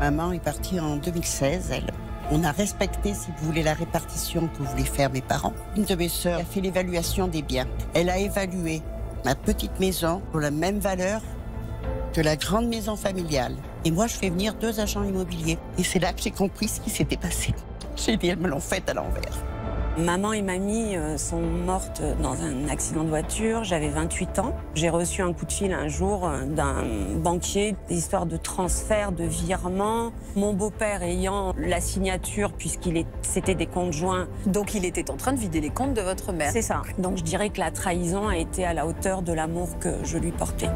Maman est partie en 2016, On a respecté, si vous voulez, la répartition que voulaient faire mes parents. Une de mes sœurs a fait l'évaluation des biens. Elle a évalué ma petite maison pour la même valeur que la grande maison familiale. Et moi, je fais venir deux agents immobiliers. Et c'est là que j'ai compris ce qui s'était passé. J'ai dit, elles me l'ont fait à l'envers. Maman et mamie euh, sont mortes euh, dans un accident de voiture. J'avais 28 ans. J'ai reçu un coup de fil un jour euh, d'un banquier, histoire de transfert, de virement. Mon beau-père ayant la signature, puisqu'il c'était des comptes joints. Donc il était en train de vider les comptes de votre mère. C'est ça. Donc je dirais que la trahison a été à la hauteur de l'amour que je lui portais.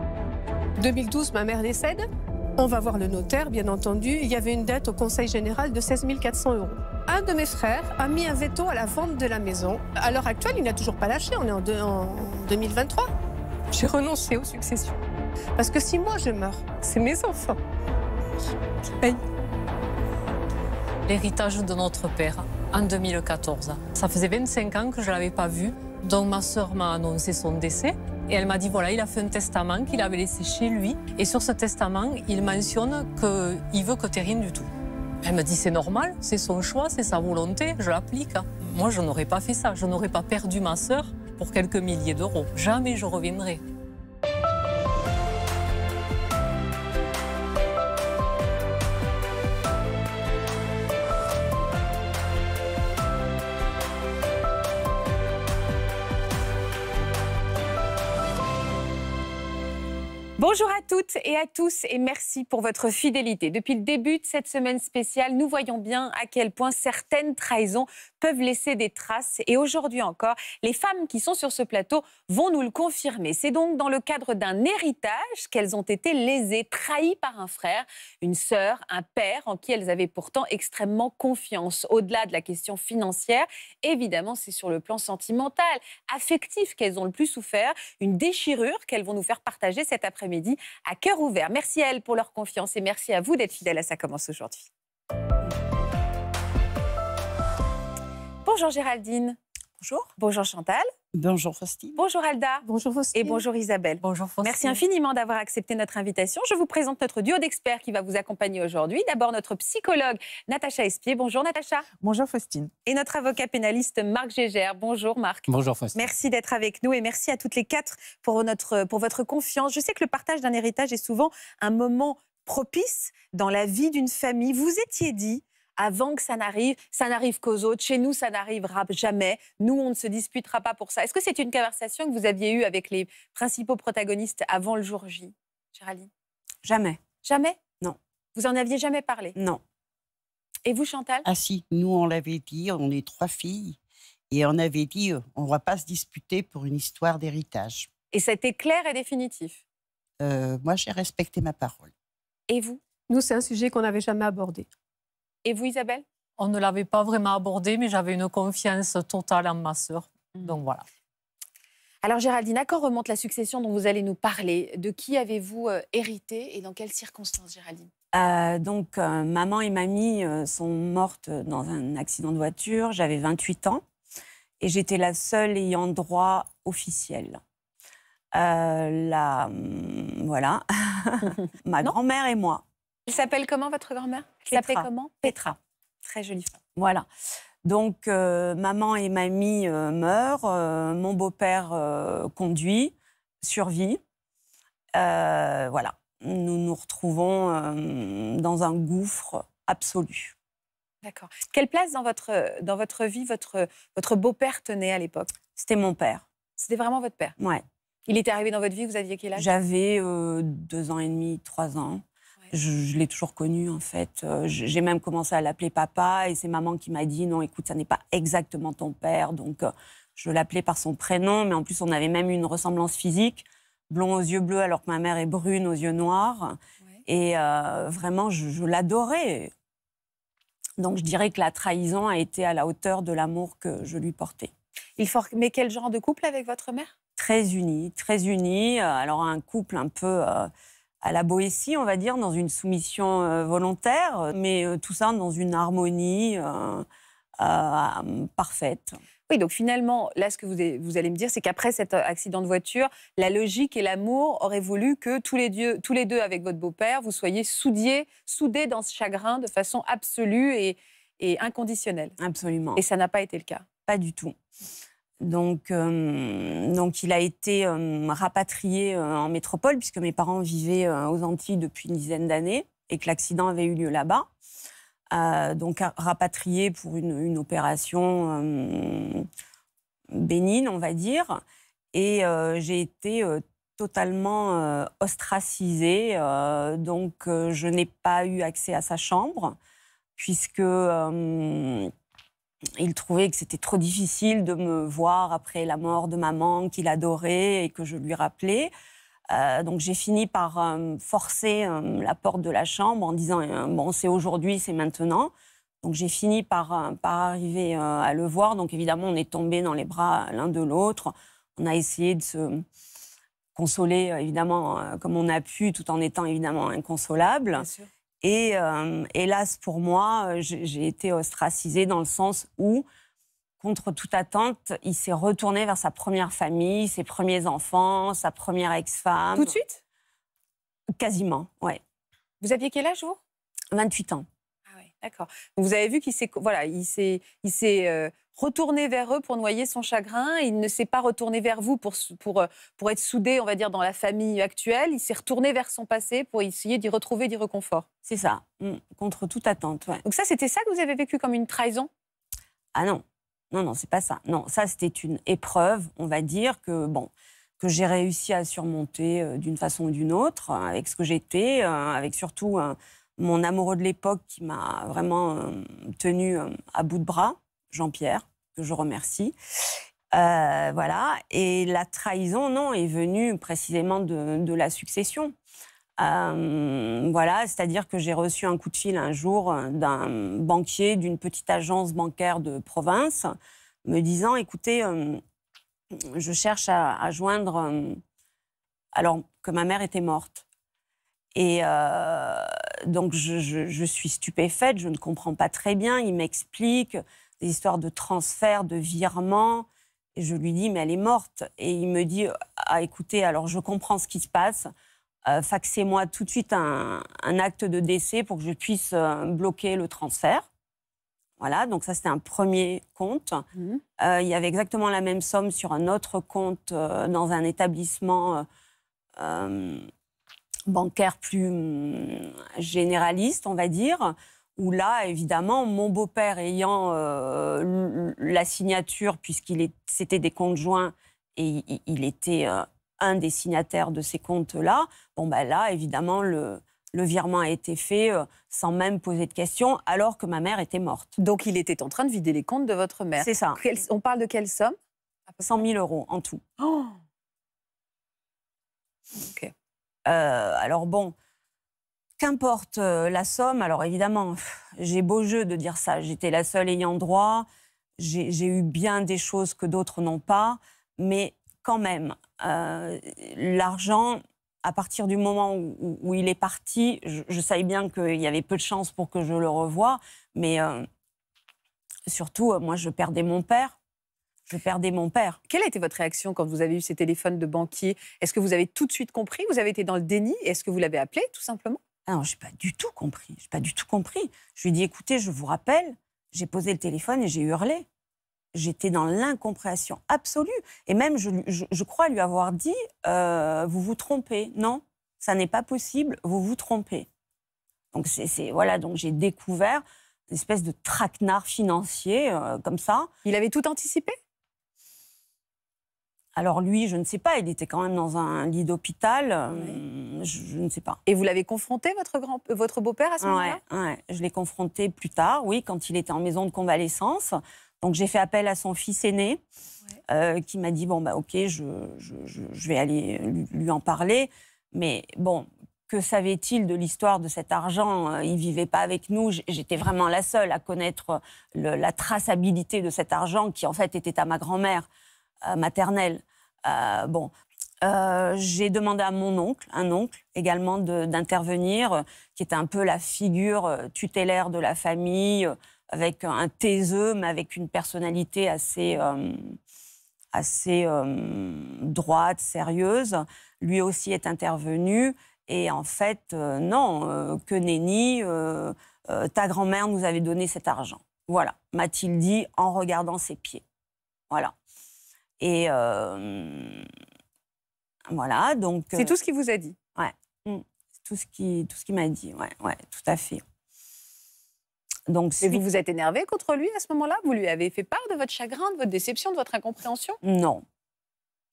2012, ma mère décède. On va voir le notaire, bien entendu. Il y avait une dette au Conseil général de 16 400 euros un de mes frères a mis un veto à la vente de la maison. À l'heure actuelle, il n'a toujours pas lâché. On est en, 2023. J'ai renoncé aux successions. Parce que si moi je meurs, c'est mes enfants qui L'héritage de notre père en 2014. Ça faisait 25 ans que je ne l'avais pas vu. Donc ma soeur m'a annoncé son décès et elle m'a dit voilà, il a fait un testament qu'il avait laissé chez lui. Et sur ce testament, il mentionne qu'il veut que tu rien du tout. Elle me dit c'est normal, c'est son choix, c'est sa volonté, je l'applique. Moi, je n'aurais pas fait ça, je n'aurais pas perdu ma sœur pour quelques milliers d'euros. Jamais je reviendrai. Bonjour à toutes et à tous et merci pour votre fidélité. Depuis le début de cette semaine spéciale, nous voyons bien à quel point certaines trahisons peuvent laisser des traces. Et aujourd'hui encore, les femmes qui sont sur ce plateau vont nous le confirmer. C'est donc dans le cadre d'un héritage qu'elles ont été lésées, trahies par un frère, une sœur, un père en qui elles avaient pourtant extrêmement confiance. Au-delà de la question financière, évidemment, c'est sur le plan sentimental, affectif qu'elles ont le plus souffert, une déchirure qu'elles vont nous faire partager cet après-midi à cœur ouvert. Merci à elles pour leur confiance et merci à vous d'être fidèles à Ça commence aujourd'hui. Bonjour Géraldine. Bonjour. Bonjour Chantal. Bonjour Faustine. Bonjour Alda. Bonjour Faustine. Et bonjour Isabelle. Bonjour Faustine. Merci infiniment d'avoir accepté notre invitation. Je vous présente notre duo d'experts qui va vous accompagner aujourd'hui. D'abord notre psychologue Natacha Espier. Bonjour Natacha. Bonjour Faustine. Et notre avocat pénaliste Marc Gégère. Bonjour Marc. Bonjour Faustine. Merci d'être avec nous et merci à toutes les quatre pour, notre, pour votre confiance. Je sais que le partage d'un héritage est souvent un moment propice dans la vie d'une famille. Vous étiez dit avant que ça n'arrive. Ça n'arrive qu'aux autres. Chez nous, ça n'arrivera jamais. Nous, on ne se disputera pas pour ça. Est-ce que c'est une conversation que vous aviez eue avec les principaux protagonistes avant le jour J, Géraldine Jamais. Jamais Non. Vous en aviez jamais parlé Non. Et vous, Chantal Ah si, nous, on l'avait dit, on est trois filles. Et on avait dit, euh, on ne va pas se disputer pour une histoire d'héritage. Et c'était clair et définitif euh, Moi, j'ai respecté ma parole. Et vous Nous, c'est un sujet qu'on n'avait jamais abordé. Et vous, Isabelle On ne l'avait pas vraiment abordé, mais j'avais une confiance totale en ma sœur. Mhm. Donc voilà. Alors Géraldine, à quoi remonte la succession dont vous allez nous parler De qui avez-vous euh, hérité et dans quelles circonstances, Géraldine euh, donc, euh, maman et mamie sont mortes dans un accident de voiture. J'avais 28 ans et j'étais la seule ayant droit officiel. la, mm, voilà, ma grand-mère et moi. Elle s'appelle comment votre grand-mère Elle comment Petra. Très jolie femme. Voilà. Donc, euh, maman et mamie euh, meurent, euh, mon beau-père conduit, survit. voilà, nous nous retrouvons dans un gouffre absolu. D'accord. Quelle place dans votre, dans votre vie votre, votre beau-père tenait à l'époque C'était mon père. C'était vraiment votre père Ouais. Il était arrivé dans votre vie, vous aviez quel âge J'avais deux ans et demi, trois ans. Je, l'ai toujours connu, en fait. Euh, j'ai même commencé à l'appeler papa, et c'est maman qui m'a dit non, écoute, ça n'est pas exactement ton père. Donc, euh, je l'appelais par son prénom, mais en plus, on avait même une ressemblance physique. Blond aux yeux bleus, alors que ma mère est brune aux yeux noirs. Et euh, vraiment, je, l'adorais. Donc, je dirais que la trahison a été à la hauteur de l'amour que je lui portais. Il Mais quel genre de couple avec votre mère Très unis, très unis. Alors, un couple un peu à la Boétie, on va dire, dans une soumission euh, volontaire, mais euh, tout ça dans une harmonie euh, parfaite. Oui, donc finalement, là, ce que vous, allez me dire, c'est qu'après cet accident de voiture, la logique et l'amour auraient voulu que tous les, tous les deux, avec votre beau-père, vous soyez soudés dans ce chagrin de façon absolue et inconditionnelle. Absolument. Et ça n'a pas été le cas. Pas du tout. Donc, euh, donc il a été euh, rapatrié euh, en métropole, puisque mes parents vivaient aux Antilles depuis une dizaine d'années et que l'accident avait eu lieu là-bas. donc, rapatrié pour une, une opération bénigne, on va dire. Et j'ai été totalement ostracisée. donc, je n'ai pas eu accès à sa chambre, puisque il trouvait que c'était trop difficile de me voir après la mort de maman qu'il adorait et que je lui rappelais. Euh, donc j'ai fini par euh, forcer euh, la porte de la chambre en disant bon c'est aujourd'hui c'est maintenant. Donc j'ai fini par, par arriver à le voir. Donc évidemment on est tombés dans les bras l'un de l'autre. On a essayé de se consoler évidemment comme on a pu tout en étant évidemment inconsolable. Et euh, hélas pour moi, euh, j'ai été ostracisée dans le sens où, contre toute attente, il s'est retourné vers sa première famille, ses premiers enfants, sa première ex-femme. Tout de suite Quasiment, ouais. Vous aviez quel âge, vous 28 ans. Ah oui, d'accord. Vous avez vu qu'il s'est voilà, il s'est, euh, Retourner vers eux pour noyer son chagrin. Il ne s'est pas retourné vers vous pour, pour, euh, pour être soudé, on va dire, dans la famille actuelle. Il s'est retourné vers son passé pour essayer d'y retrouver du réconfort. C'est ça, mmh. contre toute attente. Donc ça, c'était ça que vous avez vécu comme une trahison Ah non, non, non, c'est pas ça. Non, ça, c'était une épreuve, on va dire, que bon que j'ai réussi à surmonter euh, d'une façon ou d'une autre, hein, avec ce que j'étais, euh, avec surtout mon amoureux de l'époque qui m'a vraiment tenu à bout de bras, Jean-Pierre je remercie. Euh, voilà. Et la trahison, non, est venue précisément de, la succession. Euh, voilà, c'est-à-dire que j'ai reçu un coup de fil un jour d'un banquier d'une petite agence bancaire de province me disant écoutez, euh, je cherche à, joindre. alors que ma mère était morte. Et donc je, suis stupéfaite, je ne comprends pas très bien. Il m'explique des histoires de transfert, de virement. Et je lui dis, mais elle est morte. Et il me dit, ah, écoutez, alors je comprends ce qui se passe. Euh, faxez-moi tout de suite un, acte de décès pour que je puisse euh, bloquer le transfert. Voilà, donc ça c'était un premier compte. Mmh. Euh, il y avait exactement la même somme sur un autre compte dans un établissement bancaire plus hum, généraliste, on va dire où là, évidemment, mon beau-père ayant euh, la signature, puisqu'il c'était des comptes et il, était euh, un des signataires de ces comptes-là, bon, ben là, évidemment, le, virement a été fait euh, sans même poser de questions, alors que ma mère était morte. Donc il était en train de vider les comptes de votre mère. C'est ça. on parle de quelle somme 100 000 euros en tout. Oh ok. alors bon qu'importe euh, la somme, alors évidemment, j'ai beau jeu de dire ça, j'étais la seule ayant droit, j'ai eu bien des choses que d'autres n'ont pas, mais quand même, euh, l'argent, à partir du moment où, il est parti, je, savais bien qu'il y avait peu de chances pour que je le revoie, mais euh, surtout, moi, je perdais mon père. Je perdais mon père. Quelle a été votre réaction quand vous avez eu ces téléphones de banquier Est-ce que vous avez tout de suite compris Vous avez été dans le déni Est-ce que vous l'avez appelé, tout simplement ah non, j'ai pas du tout compris. J'ai pas du tout compris. Je lui ai dit, écoutez, je vous rappelle, j'ai posé le téléphone et j'ai hurlé. J'étais dans l'incompréhension absolue. Et même, je, crois lui avoir dit, euh, vous vous trompez. Non, ça n'est pas possible, vous vous trompez. Donc, c'est, voilà, donc j'ai découvert une espèce de traquenard financier euh, comme ça. Il avait tout anticipé alors lui, je ne sais pas, il était quand même dans un lit d'hôpital, euh, je, ne sais pas. Et vous l'avez confronté, votre, grand, votre beau-père, à ce moment-là Oui, je l'ai confronté plus tard, oui, quand il était en maison de convalescence. Donc j'ai fait appel à son fils aîné, euh, qui m'a dit, bon, bah ok, je, vais aller lui, en parler. Mais bon, que savait-il de l'histoire de cet argent euh, Il ne vivait pas avec nous. J'étais vraiment la seule à connaître la traçabilité de cet argent qui, en fait, était à ma grand-mère maternelle. Euh, bon, euh, j'ai demandé à mon oncle, un oncle également, d'intervenir, euh, qui est un peu la figure tutélaire de la famille, avec un taiseux, mais avec une personnalité assez, assez droite, sérieuse. Lui aussi est intervenu. Et en fait, non, que nenni, ta grand-mère nous avait donné cet argent. Voilà, m'a-t-il dit en regardant ses pieds. Voilà. Et euh, voilà, donc. C'est tout euh, ce qu'il vous a dit Ouais. Mm. tout ce qui, tout ce qu'il m'a dit, ouais, ouais, tout à fait. Donc, Et vous vous êtes énervé contre lui à ce moment-là Vous lui avez fait part de votre chagrin, de votre déception, de votre incompréhension Non.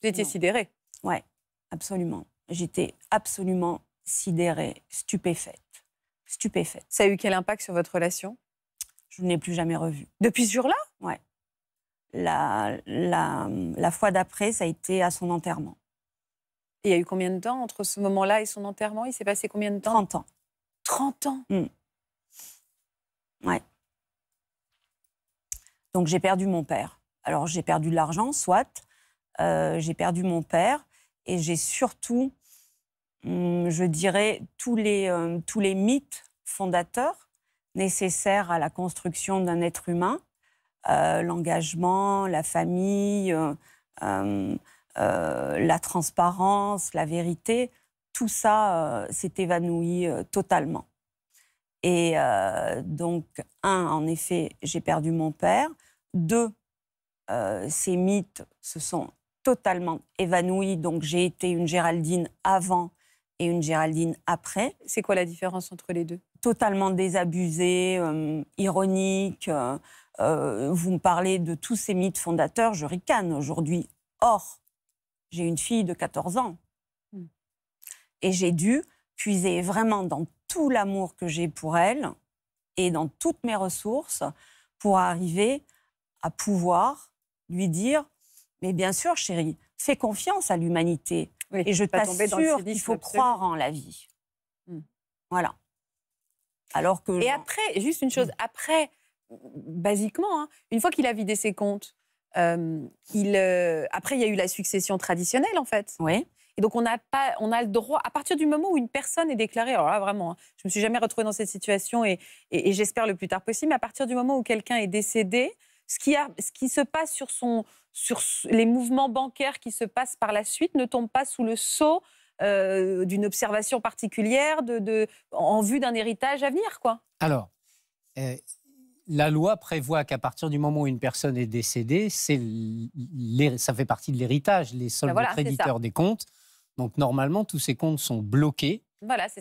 Vous étiez sidérée Ouais, absolument. J'étais absolument sidérée, stupéfaite. Stupéfaite. Ça a eu quel impact sur votre relation Je ne l'ai plus jamais revu. Depuis ce jour-là Ouais. La, la, fois d'après, ça a été à son enterrement. il y a eu combien de temps entre ce moment-là et son enterrement Il s'est passé combien de temps 30 ans. 30 ans mm. Ouais. Donc j'ai perdu mon père. Alors j'ai perdu de l'argent, soit. Euh, j'ai perdu mon père et j'ai surtout, hum, je dirais, tous les, euh, tous les mythes fondateurs nécessaires à la construction d'un être humain euh, l'engagement, la famille, euh, euh, la transparence, la vérité, tout ça s'est évanoui totalement. Et donc, un, en effet, j'ai perdu mon père. Deux, ces mythes se sont totalement évanouis. Donc, j'ai été une Géraldine avant et une Géraldine après. C'est quoi la différence entre les deux Totalement désabusée, ironique, euh, vous me parlez de tous ces mythes fondateurs, je ricane aujourd'hui. Or, j'ai une fille de 14 ans. Hmm. Et j'ai dû puiser vraiment dans tout l'amour que j'ai pour elle et dans toutes mes ressources pour arriver à pouvoir lui dire, mais bien sûr chérie, fais confiance à l'humanité. et je t'assure qu'il faut croire en la vie. Hmm. Voilà. Alors que et après, juste une chose, hmm. après basiquement, hein. une fois qu'il a vidé ses comptes, euh, euh, après, il y a eu la succession traditionnelle, en fait. Oui. Et donc, on a, pas, on a le droit, à partir du moment où une personne est déclarée, alors là, vraiment, hein, je ne me suis jamais retrouvée dans cette situation et, et, j'espère le plus tard possible, mais à partir du moment où quelqu'un est décédé, ce qui, a, ce qui se passe sur, son, sur les mouvements bancaires qui se passent par la suite ne tombe pas sous le sceau euh, d'une observation particulière de, de, en vue d'un héritage à venir, quoi. Alors, eh, la loi prévoit qu'à partir du moment où une personne est décédée, ça fait partie de l'héritage, les soldes créditeurs des comptes. Donc normalement, tous ces comptes sont bloqués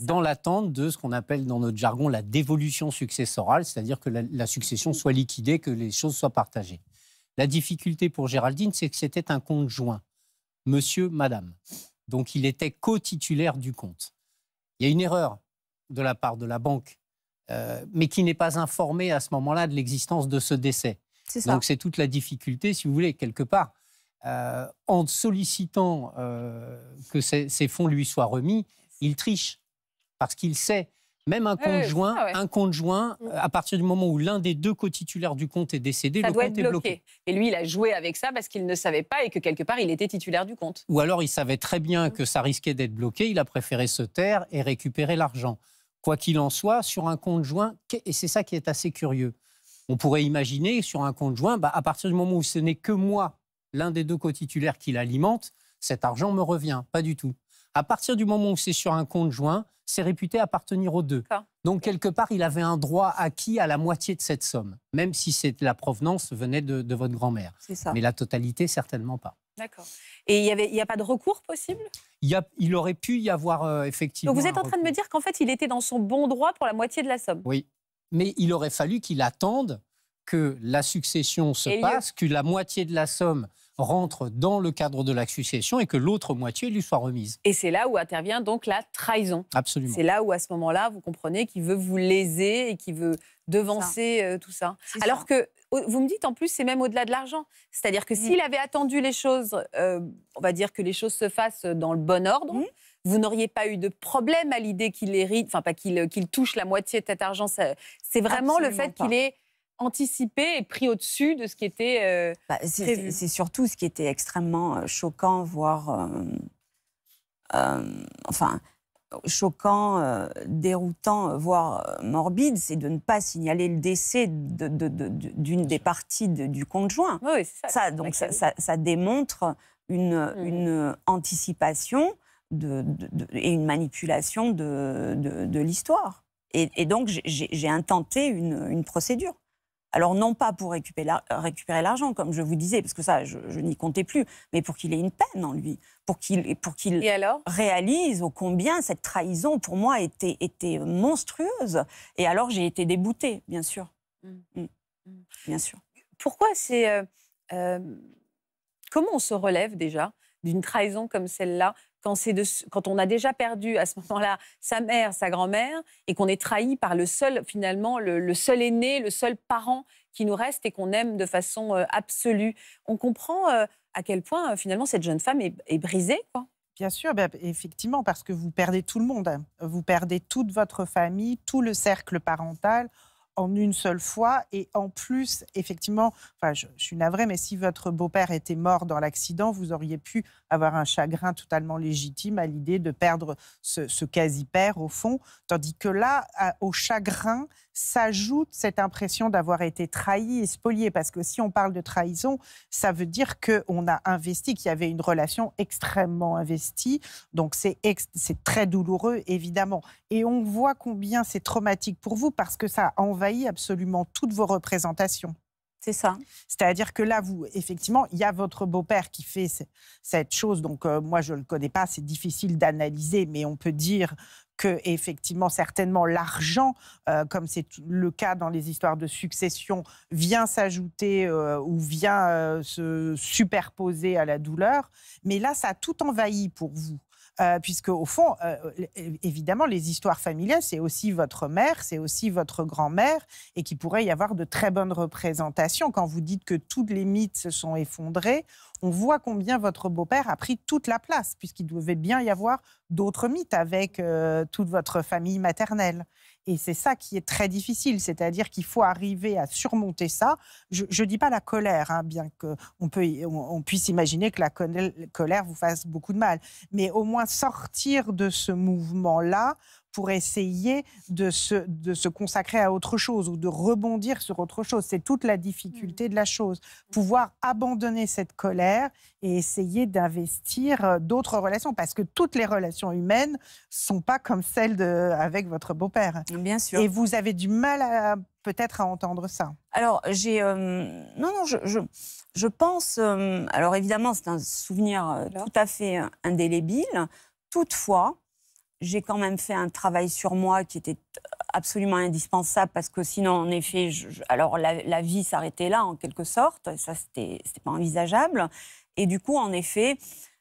dans l'attente de ce qu'on appelle dans notre jargon la dévolution successorale, c'est-à-dire que la, la succession soit liquidée, que les choses soient partagées. La difficulté pour Géraldine, c'est que c'était un compte joint, monsieur, madame. Donc il était co-titulaire du compte. Il y a une erreur de la part de la banque euh, mais qui n'est pas informé à ce moment-là de l'existence de ce décès. Donc c'est toute la difficulté, si vous voulez, quelque part. Euh, en sollicitant euh, que ces, fonds lui soient remis, il triche. Parce qu'il sait, même un conjoint, mm. à partir du moment où l'un des deux co-titulaires du compte est décédé, le compte est bloqué. Et lui, il a joué avec ça parce qu'il ne savait pas et que quelque part, il était titulaire du compte. Ou alors, il savait très bien mm. que ça risquait d'être bloqué, il a préféré se taire et récupérer l'argent quoi qu'il en soit, sur un compte joint, et c'est ça qui est assez curieux. On pourrait imaginer sur un compte joint, bah, à partir du moment où ce n'est que moi, l'un des deux cotitulaires qui l'alimente, cet argent me revient. Pas du tout. À partir du moment où c'est sur un compte joint, c'est réputé appartenir aux deux. Donc, quelque part, il avait un droit acquis à la moitié de cette somme, même si la provenance venait de votre grand-mère. Mais la totalité, certainement pas. D'accord. Et il n'y a pas de recours possible il, aurait pu y avoir euh, effectivement. Donc vous êtes en train de me dire qu'en fait, il était dans son bon droit pour la moitié de la somme. Oui. Mais il aurait fallu qu'il attende que la succession se passe, que la moitié de la somme rentre dans le cadre de la succession et que l'autre moitié lui soit remise. Et c'est là où intervient donc la trahison. Absolument. C'est là où, à ce moment-là, vous comprenez qu'il veut vous léser et qu'il veut devancer euh, tout ça. Alors que vous me dites en plus, c'est même au-delà de l'argent. C'est-à-dire que mm. s'il avait attendu les choses, euh, on va dire que les choses se fassent dans le bon ordre. Mm. vous n'auriez pas eu de problème à l'idée qu'il hérite, enfin pas qu'il euh, qu'il touche la moitié de cet argent. C'est vraiment le fait qu'il est anticipé et pris au-dessus de ce qui était euh, bah, c'est, surtout ce qui était extrêmement euh, choquant, voire. Euh, enfin, choquant, déroutant, voire morbide, c'est de ne pas signaler le décès de, d'une des parties du conjoint. Oui, c'est ça. ça donc, ça, démontre une, mmh. anticipation et une manipulation de, l'histoire. Et, donc, j'ai, intenté une procédure. Alors non pas pour euh, récupérer l'argent, comme je vous disais, parce que ça, je, n'y comptais plus, mais pour qu'il ait une peine en lui, pour qu'il pour réalise au combien cette trahison pour moi était était monstrueuse. Et alors j'ai été déboutée, bien sûr, mmh. Mmh. Mmh. bien sûr. Pourquoi c'est euh, euh, comment on se relève déjà d'une trahison comme celle-là quand, on a déjà perdu à ce moment-là sa mère, sa grand-mère, et qu'on est trahi par le seul, finalement, le, seul aîné, le seul parent qui nous reste et qu'on aime de façon euh, absolue. On comprend euh, à quel point, euh, finalement, cette jeune femme est, brisée, Bien sûr, bah, effectivement, parce que vous perdez tout le monde. Hein. Vous perdez toute votre famille, tout le cercle parental en une seule fois. Et en plus, effectivement, enfin, je, suis navrée, mais si votre beau-père était mort dans l'accident, vous auriez pu avoir un chagrin totalement légitime à l'idée de perdre ce, quasi-père, au fond. Tandis que là, au chagrin, s'ajoute cette impression d'avoir été trahi et spolié. Parce que si on parle de trahison, ça veut dire qu'on a investi, qu'il y avait une relation extrêmement investie. Donc c'est très douloureux, évidemment. Et on voit combien c'est traumatique pour vous parce que ça a envahi absolument toutes vos représentations. C'est ça. C'est-à-dire que là, vous, effectivement, il y a votre beau-père qui fait cette chose. Donc, euh, moi, je ne le connais pas, c'est difficile d'analyser, mais on peut dire que effectivement certainement l'argent, euh, comme c'est le cas dans les histoires de succession, vient s'ajouter euh, ou vient se superposer à la douleur. Mais là, ça a tout envahi pour vous. Euh, puisque au fond, euh, évidemment, les histoires familiales, c'est aussi votre mère, c'est aussi votre grand-mère, et qu'il pourrait y avoir de très bonnes représentations. Quand vous dites que tous les mythes se sont effondrés, on voit combien votre beau-père a pris toute la place, puisqu'il devait bien y avoir d'autres mythes avec euh, toute votre famille maternelle. Et c'est ça qui est très difficile, c'est-à-dire qu'il faut arriver à surmonter ça. Je ne dis pas la colère, hein, bien qu'on on puisse imaginer que la colère vous fasse beaucoup de mal, mais au moins sortir de ce mouvement-là pour essayer de se, consacrer à autre chose ou de rebondir sur autre chose. C'est toute la difficulté mm. de la chose. Pouvoir abandonner cette colère et essayer d'investir euh, d'autres relations, parce que toutes les relations humaines sont pas comme celles avec votre beau-père. Bien sûr. Et vous avez du mal peut-être à entendre ça. Alors, j'ai. Euh, non, non, je, pense. Euh, alors, évidemment, c'est un souvenir tout à fait indélébile. Toutefois, j'ai quand même fait un travail sur moi qui était absolument indispensable parce que sinon, en effet, alors la, vie s'arrêtait là en quelque sorte. Ça, c'était pas envisageable. Et du coup, en effet,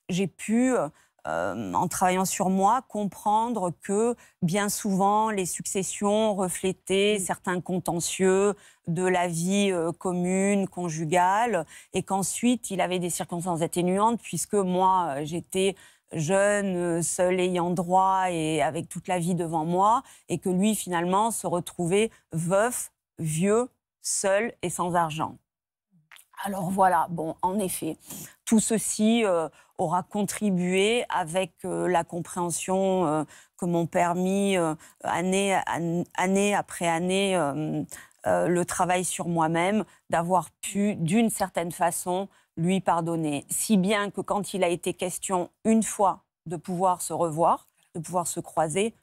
j'ai pu, euh, euh, en travaillant sur moi, comprendre que bien souvent, les successions reflétaient mmh. certains contentieux de la vie euh, commune, conjugale, et qu'ensuite, il avait des circonstances atténuantes puisque moi, j'étais jeune, euh, seul ayant droit et avec toute la vie devant moi, et que lui, finalement, se retrouvait veuf, vieux, seul et sans argent. Alors voilà, bon, en effet, tout ceci euh, aura contribué avec euh, la compréhension que m'ont permis année, après année le travail sur moi-même, d'avoir pu, d'une certaine façon, lui pardonner. Si bien que quand il a été question une fois de pouvoir se revoir, de pouvoir se croiser,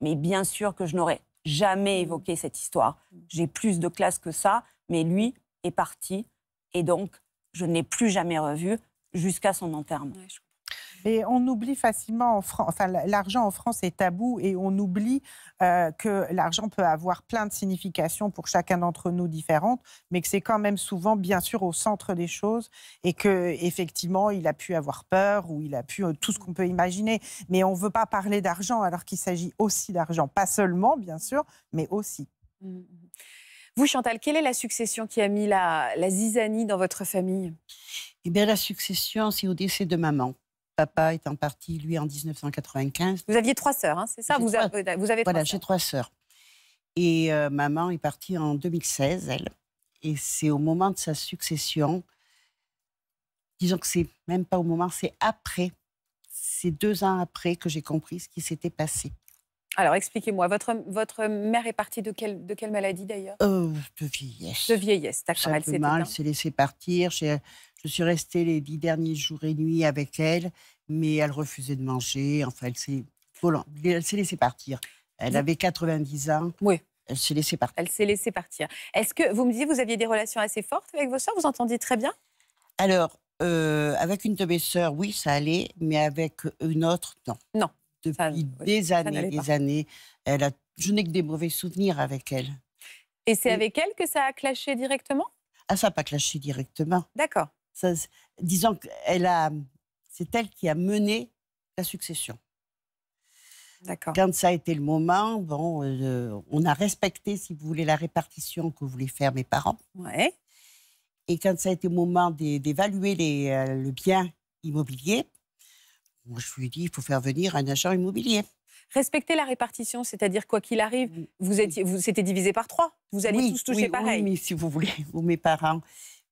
mais bien sûr que je n'aurais jamais mm. évoqué cette histoire. Mm. J'ai plus de classe que ça, mais lui est parti et donc je ne l'ai plus jamais revu jusqu'à son enterrement. Et on oublie facilement enfin l'argent en France est tabou et on oublie euh, que l'argent peut avoir plein de significations pour chacun d'entre nous différentes, mais que c'est quand même souvent bien sûr au centre des choses et que effectivement il a pu avoir peur ou il a pu euh, tout ce qu'on peut imaginer. Mais on ne veut pas parler d'argent alors qu'il s'agit aussi d'argent, pas seulement bien sûr, mais aussi. Mmh, mmh. Vous, Chantal, quelle est la succession qui a mis la, la zizanie dans votre famille Eh bien, la succession, c'est au décès de maman papa étant parti, lui, en 1995. Vous aviez trois sœurs, hein, c'est ça euh, vous, avez, vous, trois Voilà, j'ai trois sœurs. Et euh, maman est partie en 2016, elle. Et c'est au moment de sa succession, disons que c'est même pas au moment, c'est après, c'est deux ans après que j'ai compris ce qui s'était passé. Alors, expliquez-moi, votre, votre mère est partie de quelle, de quelle maladie d'ailleurs euh, De vieillesse. De vieillesse, d'accord. elle s'est laissée partir. Je suis restée les dix derniers jours et nuits avec elle, mais elle refusait de manger. Enfin, elle s'est, elle s'est laissée partir. Elle avait 90 ans. Oui. Elle s'est laissée partir. Elle s'est laissée partir. Est-ce que vous me disiez, vous aviez des relations assez fortes avec vos soeurs Vous entendiez très bien Alors, euh, avec une de mes soeurs, oui, ça allait, mais avec une autre, non. Non. Depuis des années, des années, elle a, je n'ai que des mauvais souvenirs avec elle. Et c'est avec elle que ça a clashé directement Ah, ça n'a pas clashé directement. D'accord disons qu'elle a, c'est elle qui a mené la succession. D'accord. Quand ça a été le moment, bon, euh, on a respecté, si vous voulez, la répartition que voulaient faire mes parents. Ouais. Et quand ça a été le moment d'évaluer euh, le bien immobilier, moi, je lui ai dit, il faut faire venir un agent immobilier. Respecter la répartition, c'est-à-dire quoi qu'il arrive, mm. vous étiez, vous, c'était divisé par trois. Vous allez tous toucher oui, pareil. Oui, mais si vous voulez, ou mes parents,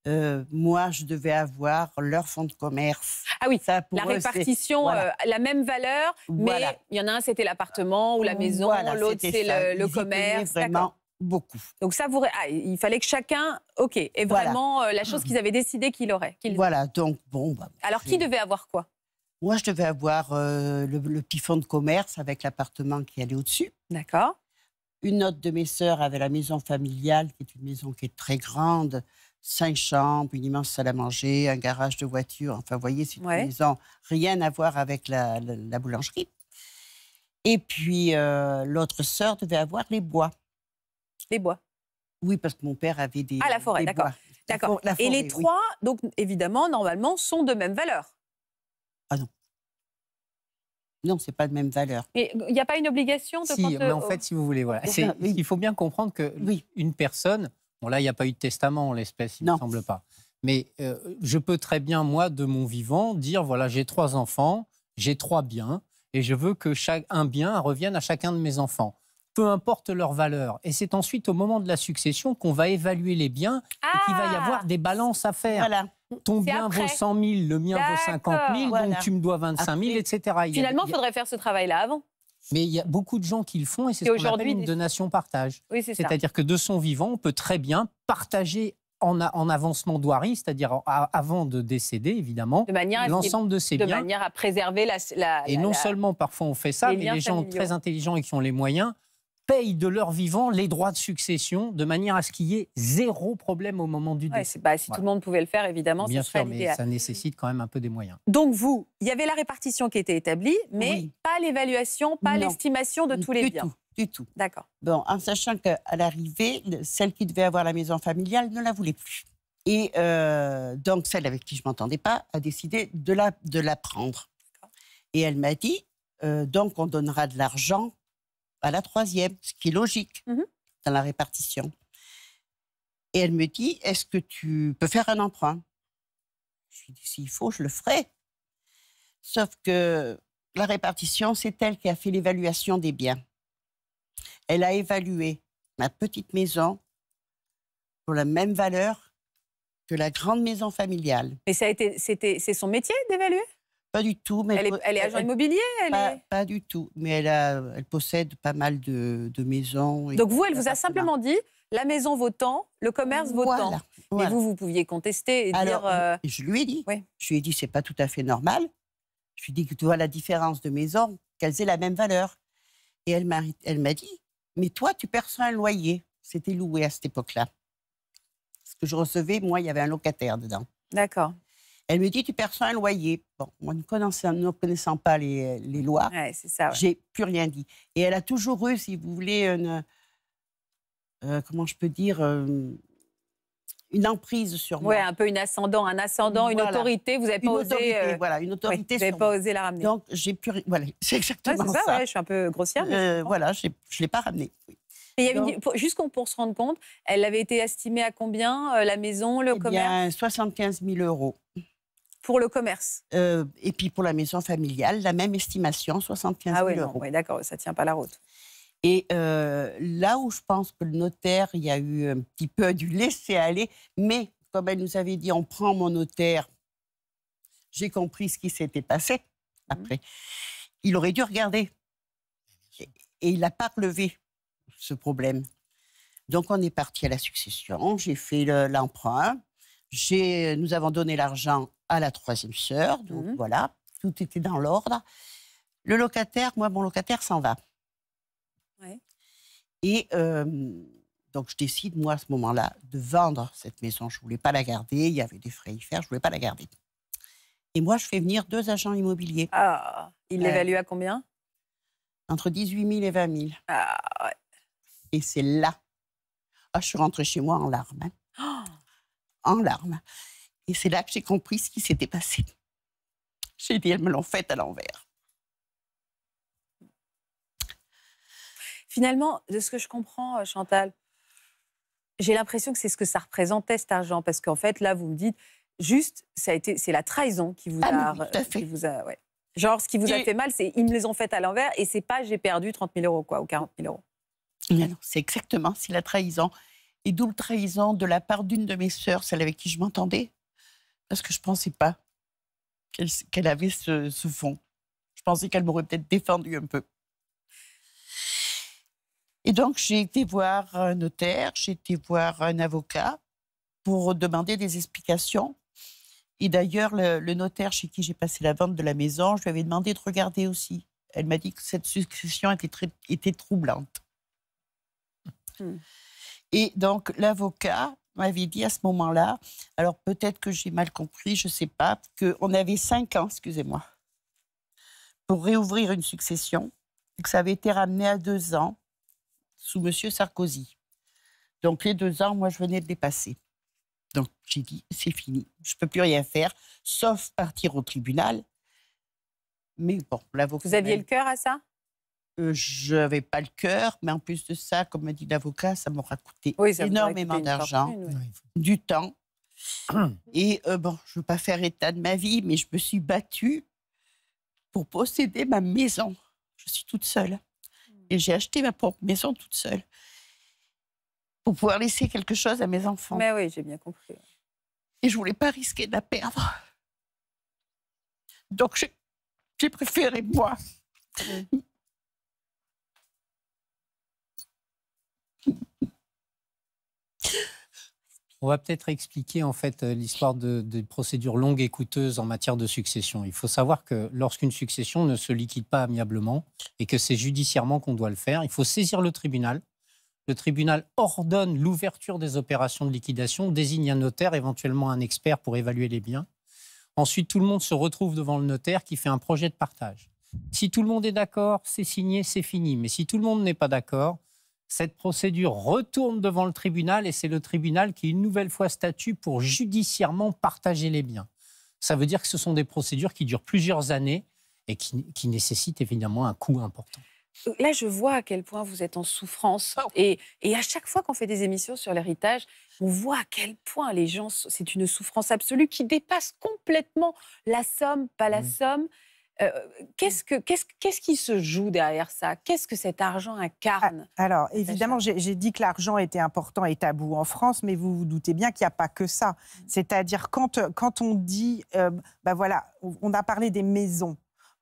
euh, moi, je devais avoir leur fonds de commerce. Ah oui, ça, pour la répartition, euh, la même valeur, mais il y en a un, c'était l'appartement ou la maison, l'autre, c'est le, commerce. Vraiment beaucoup. Donc ça, vous... Ah, il fallait que chacun, ok, et vraiment euh, la chose qu'ils avaient décidé qu'il aurait. voilà, donc bon. Bah, Alors, qui devait avoir quoi Moi, je devais avoir le, le petit fonds de commerce avec l'appartement qui allait au-dessus. D'accord. Une autre de mes sœurs avait la maison familiale, qui est une maison qui est très grande, cinq chambres, une immense salle à manger, un garage de voiture. Enfin, vous voyez, c'est rien à voir avec la, boulangerie. Et puis, euh, l'autre sœur devait avoir les bois. Les bois Oui, parce que mon père avait des. Ah, la forêt, d'accord. D'accord. Et les trois, donc, évidemment, normalement, sont de même valeur. Ah non. Non, c'est pas de même valeur. il n'y a pas une obligation de. Si, mais en fait, si vous voulez, voilà, il faut bien comprendre que oui. une personne Bon, là, il n'y a pas eu de testament en l'espèce, il ne me semble pas. Mais euh, je peux très bien, moi, de mon vivant, dire voilà, j'ai trois enfants, j'ai trois biens, et je veux que chaque, un bien revienne à chacun de mes enfants peu importe leur valeur. Et c'est ensuite au moment de la succession qu'on va évaluer les biens et qu'il va y ah avoir des balances à faire. Ton bien vaut 100 000, le mien vaut 50 000, donc tu me dois 25 000, etc. Finalement, il faudrait faire ce travail-là avant. Mais il y a beaucoup de gens qui le font et c'est ce qu'on appelle une donation partage. C'est-à-dire que de son vivant, on peut très bien partager en, avancement d'Oirie, c'est-à-dire avant de décéder, évidemment, l'ensemble de ses biens. De manière à préserver la... et non seulement parfois on fait ça, mais les gens très intelligents et qui ont les moyens payent de leur vivant les droits de succession de manière à ce qu'il y ait zéro problème au moment du décès. Bah, si tout le monde pouvait le faire, évidemment, ce serait sûr, mais ça nécessite quand même un peu des moyens. Donc vous, il y avait la répartition qui était établie, mais pas l'évaluation, pas l'estimation de tous les biens. Tout, du tout. D'accord. Bon, en sachant qu'à l'arrivée, celle qui devait avoir la maison familiale ne la voulait plus. Et euh, donc celle avec qui je m'entendais pas a décidé de la, de la prendre. Et elle m'a dit, euh, donc on donnera de l'argent à la troisième, ce qui est logique mhm. dans la répartition. Et elle me dit, est-ce que tu peux faire un emprunt Je lui dis, s'il faut, je le ferai. Sauf que la répartition, c'est elle qui a fait l'évaluation des biens. Elle a évalué ma petite maison pour la même valeur que la grande maison familiale. Mais c'était, c'est son métier d'évaluer pas du tout. Mais elle, est, agent immobilier elle pas, du tout. Mais elle, a, elle possède pas mal de, maisons. Donc vous, elle vous a simplement dit la maison vaut tant, le commerce vaut tant. Mais vous, vous pouviez contester et dire. Euh, je lui ai dit. Oui. Je lui ai dit c'est pas tout à fait normal. Je lui ai dit que tu vois la différence de maisons, qu'elles aient la même valeur. Et elle m'a, elle m'a dit mais toi, tu perçois un loyer. C'était loué à cette époque-là. Ce que je recevais, moi, il y avait un locataire dedans. D'accord. Elle me dit, tu perçois un loyer. Bon, moi, ne connaissant, pas les, euh, lois, ouais, j'ai plus rien dit. Et elle a toujours eu, si vous voulez, une, euh, euh, comment je peux dire, une emprise sur moi. Oui, un peu une ascendant, un ascendant, une autorité. Vous n'avez pas osé. Voilà, une autorité. vous pas osé la ramener. Donc j'ai plus, Voilà, c'est exactement ça. je suis un peu grossière. voilà, je l'ai pas ramenée. Juste pour, se rendre compte, elle avait été estimée à combien la maison, le eh commerce bien, 75 000 euros pour le commerce. Euh, et puis pour la maison familiale, la même estimation, 75 000 ah euros. Oui, d'accord, ça tient pas la route. Et euh, là où je pense que le notaire, il y a eu un petit peu du laisser-aller, mais comme elle nous avait dit, on prend mon notaire, j'ai compris ce qui s'était passé mhm. après. Il aurait dû regarder. Et, il n'a pas relevé ce problème. Donc on est parti à la succession, j'ai fait l'emprunt, j'ai nous avons donné l'argent à la troisième sœur. Donc mmh. voilà, tout était dans l'ordre. Le locataire, moi, mon locataire s'en va. Ouais. Et euh, donc, je décide, moi, à ce moment-là, de vendre cette maison. Je ne voulais pas la garder. Il y avait des frais à y faire. Je ne voulais pas la garder. Et moi, je fais venir deux agents immobiliers. Ah, il l'évalue à combien Entre 18 000 et 20 000. Ah, ouais. Et c'est là. Ah, je suis rentrée chez moi en larmes. Hein. Oh. En larmes. Et c'est là que j'ai compris ce qui s'était passé. J'ai dit, elles me l'ont faite à l'envers. Finalement, de ce que je comprends, euh, Chantal, j'ai l'impression que c'est ce que ça représentait cet argent, parce qu'en fait, là, vous me dites, juste, ça a été, c'est la trahison qui vous ah a, tout à fait. vous a ouais. genre, ce qui vous a fait mal, c'est ils me les ont faites à l'envers, et c'est pas j'ai perdu 30 000 euros, quoi, ou 40 000 euros. Non, eh non c'est exactement, c'est la trahison. Et d'où le trahison de la part d'une de mes sœurs, celle avec qui je m'entendais, parce que je ne pensais pas qu'elle avait ce, ce, fond. Je pensais qu'elle m'aurait peut-être défendu un peu. Et donc, j'ai été voir un notaire, j'ai été voir un avocat pour demander des explications. Et d'ailleurs, le, notaire chez qui j'ai passé la vente de la maison, je lui avais demandé de regarder aussi. Elle m'a dit que cette succession était, était troublante. Hmm. Et donc, l'avocat m'avait dit à ce moment-là, alors peut-être que j'ai mal compris, je ne sais pas, qu'on avait cinq ans, excusez-moi, pour réouvrir une succession, et que ça avait été ramené à deux ans sous M. Sarkozy. Donc les deux ans, moi, je venais de les passer. Donc j'ai dit, c'est fini, je ne peux plus rien faire, sauf partir au tribunal. Mais bon, l'avocat. Vous aviez le cœur à ça je n'avais pas le cœur, mais en plus de ça, comme m'a dit l'avocat, ça m'aura coûté énormément d'argent, du temps. Et euh, bon, je ne veux pas faire état de ma vie, mais je me suis battue pour posséder ma maison. Je suis toute seule. Et j'ai acheté ma propre maison toute seule pour pouvoir laisser quelque chose à mes enfants. Mais oui, j'ai bien compris. Et je ne voulais pas risquer de la perdre. Donc j'ai préféré, moi, On va peut-être expliquer en fait euh, l'histoire des procédures longues et coûteuses en matière de succession. Il faut savoir que lorsqu'une succession ne se liquide pas amiablement et que c'est judiciairement qu'on doit le faire, il faut saisir le tribunal. Le tribunal ordonne l'ouverture des opérations de liquidation, désigne un notaire, éventuellement un expert pour évaluer les biens. Ensuite, tout le monde se retrouve devant le notaire qui fait un projet de partage. Si tout le monde est d'accord, c'est signé, c'est fini. Mais si tout le monde n'est pas d'accord, cette procédure retourne devant le tribunal et c'est le tribunal qui, une nouvelle fois, statue pour judiciairement partager les biens. Ça veut dire que ce sont des procédures qui durent plusieurs années et qui, nécessitent évidemment un coût important. Là, je vois à quel point vous êtes en souffrance. Ah. Et, à chaque fois qu'on fait des émissions sur l'héritage, on voit à quel point les gens, c'est une souffrance absolue qui dépasse complètement la somme, pas la mmh. somme. Euh, qu'est-ce, qui se joue derrière ça Qu'est-ce que cet argent ah, incarne Alors, évidemment, j'ai, dit que l'argent était important et tabou en France, mais vous vous doutez bien qu'il n'y a pas que ça. Mm. C'est-à-dire, quand, on dit, ben voilà, on a parlé des maisons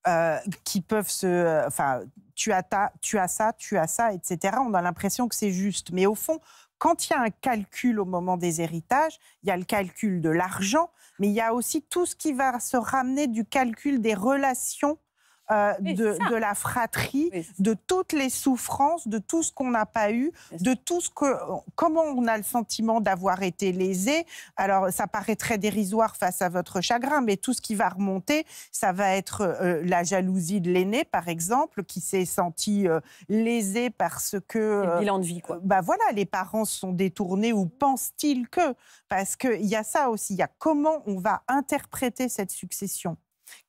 euh, qui peuvent se. Enfin, tu as, tu as ça, tu as ça, etc. On a l'impression que c'est juste. Mais au fond, quand il y a un calcul au moment des héritages, il y a le calcul de l'argent, mais il y a aussi tout ce qui va se ramener du calcul des relations euh, de, la fratrie, de toutes les souffrances, de tout ce qu'on n'a pas eu, de tout ce que, comment on a le sentiment d'avoir été lésé. Alors, ça paraît très dérisoire face à votre chagrin, mais tout ce qui va remonter, ça va être euh, la jalousie de l'aîné, par exemple, qui s'est senti euh, lésé parce que. Le bilan de vie, quoi. bah voilà, les parents sont détournés ou pensent-ils que. Parce qu'il y a ça aussi, il y a comment on va interpréter cette succession.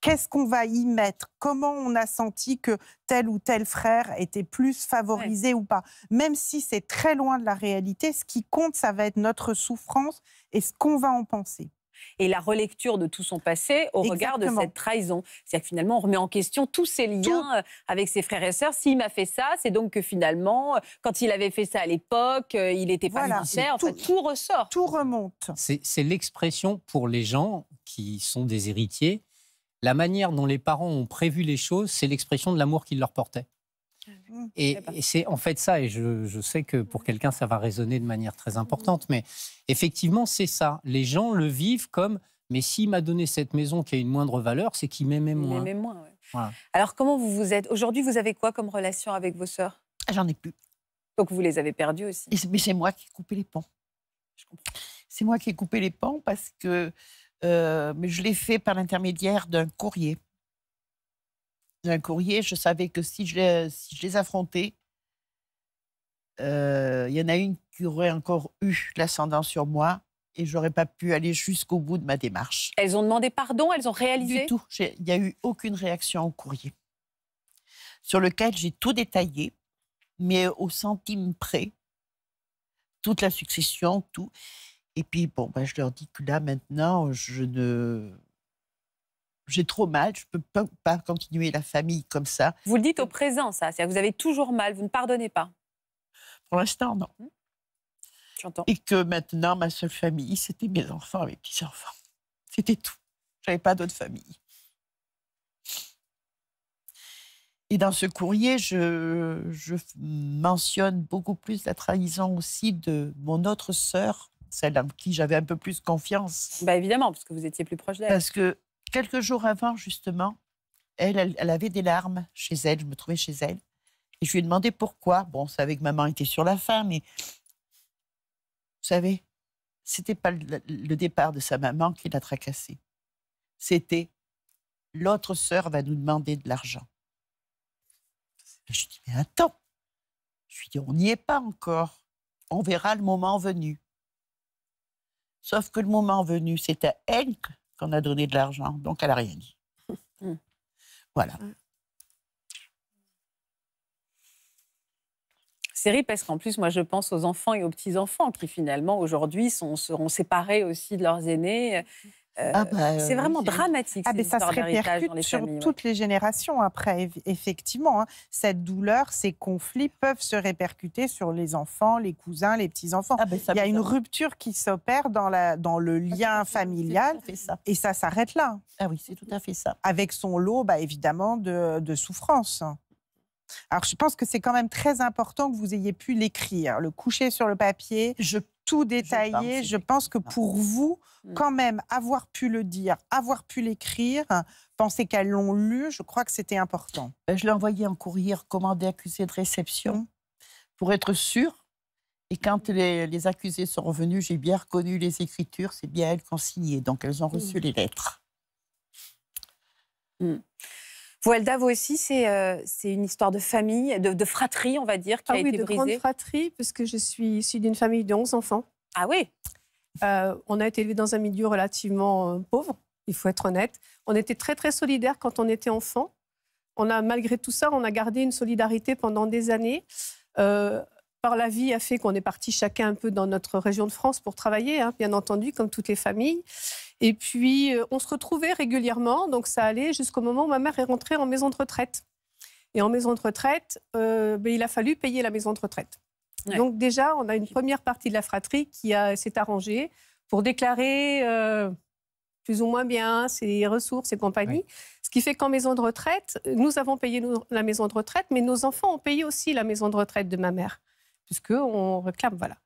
Qu'est-ce qu'on va y mettre Comment on a senti que tel ou tel frère était plus favorisé ou pas Même si c'est très loin de la réalité, ce qui compte, ça va être notre souffrance et ce qu'on va en penser et la relecture de tout son passé au regard de cette trahison. C'est-à-dire que finalement, on remet en question tous ses liens euh, avec ses frères et sœurs. S'il m'a fait ça, c'est donc que finalement, euh, quand il avait fait ça à l'époque, euh, il n'était pas voilà. sincère. tout ressort. Tout remonte. C'est l'expression pour les gens qui sont des héritiers la manière dont les parents ont prévu les choses, c'est l'expression de l'amour qu'ils leur portaient. Ah mmh. et, c'est en fait ça, et je, sais que pour mmh. quelqu'un, ça va résonner de manière très mmh. importante, mais effectivement, c'est ça. Les gens le vivent comme, mais s'il m'a donné cette maison qui a une moindre valeur, c'est qu'il m'aimait moins. Il moins Alors comment vous vous êtes Aujourd'hui, vous avez quoi comme relation avec vos sœurs ah, J'en ai plus. Donc vous les avez perdues aussi. mais c'est moi qui ai coupé les pans. C'est moi qui ai coupé les pans parce que euh, mais je l'ai fait par l'intermédiaire d'un courrier. D'un courrier, je savais que si je, les affrontais, euh, il y en a une qui aurait encore eu l'ascendant sur moi et j'aurais pas pu aller jusqu'au bout de ma démarche. Elles ont demandé pardon, elles ont réalisé Du tout. Il n'y a eu aucune réaction au courrier sur lequel j'ai tout détaillé, mais au centime près, toute la succession, tout. Et puis, bon, ben, je leur dis que là, maintenant, je ne. J'ai trop mal, je ne peux pas continuer la famille comme ça. Vous le dites au présent, ça. C'est-à-dire que vous avez toujours mal, vous ne pardonnez pas. Pour l'instant, non. Mmh. J'entends. Et que maintenant, ma seule famille, c'était mes enfants, mes petits-enfants. C'était tout. Je n'avais pas d'autre famille. Et dans ce courrier, je, je, mentionne beaucoup plus la trahison aussi de mon autre sœur, celle en qui j'avais un peu plus confiance. Bah évidemment, parce que vous étiez plus proche d'elle. Parce que quelques jours avant, justement, elle, elle, avait des larmes chez elle, je me trouvais chez elle. Et je lui ai demandé pourquoi. Bon, on savait que maman était sur la fin, mais vous savez, c'était pas le, départ de sa maman qui l'a tracassée. C'était l'autre sœur va nous demander de l'argent. Je lui dit, mais attends. Je lui dit, on n'y est pas encore. On verra le moment venu. Sauf que le moment venu, c'est à elle qu'on a donné de l'argent, donc elle n'a rien dit. Hmm. Voilà. Hmm. C'est série parce qu'en plus, moi, je pense aux enfants et aux petits-enfants qui, finalement, aujourd'hui, seront séparés aussi de leurs aînés euh, ah bah, c'est vraiment dramatique. Ah ça se répercute sur toutes les générations hein. après, effectivement. Hein, cette douleur, ces conflits peuvent se répercuter sur les enfants, les cousins, les petits-enfants. Ah, bah, Il y a une rupture qui s'opère dans, dans le ah, lien familial et ça s'arrête là. Ah oui, c'est tout à fait ça. Avec son lot, bah, évidemment, de, de souffrance. Alors, je pense que c'est quand même très important que vous ayez pu l'écrire, le coucher sur le papier. Je tout détaillé. Je pense que pour vous, mm. quand même, avoir pu le dire, avoir pu l'écrire, penser qu'elles l'ont lu, je crois que c'était important. Ben, je l'ai envoyé en courrier recommandé accusé de réception mm. pour être sûr. Et quand les, accusés sont revenus, j'ai bien reconnu les écritures, c'est bien elles qui ont signé, donc elles ont reçu mm. les lettres. Voelda, vous aussi, c'est euh, c'est une histoire de famille, de, fratrie, on va dire, qui ah oui, de grande fratrie, que je suis d'une famille de 11 enfants. Ah oui euh, On a été élevés dans un milieu relativement euh, pauvre, il faut être honnête. On était très, très solidaires quand on était enfant. On a, malgré tout ça, on a gardé une solidarité pendant des années. par la vie a fait qu'on est parti chacun un peu dans notre région de France pour travailler, hein, bien entendu, comme toutes les familles. Et puis, euh, on se retrouvait régulièrement. Donc, ça allait jusqu'au moment où ma mère est rentrée en maison de retraite. Et en maison de retraite, euh, ben, il a fallu payer la maison de retraite. Donc, déjà, on a une première partie de la fratrie qui s'est arrangée pour déclarer euh, plus ou moins bien ses ressources et compagnie. Ce qui fait qu'en maison de retraite, nous avons payé la maison de retraite, mais nos enfants ont payé aussi la maison de retraite de ma mère puisqu'on réclame, voilà.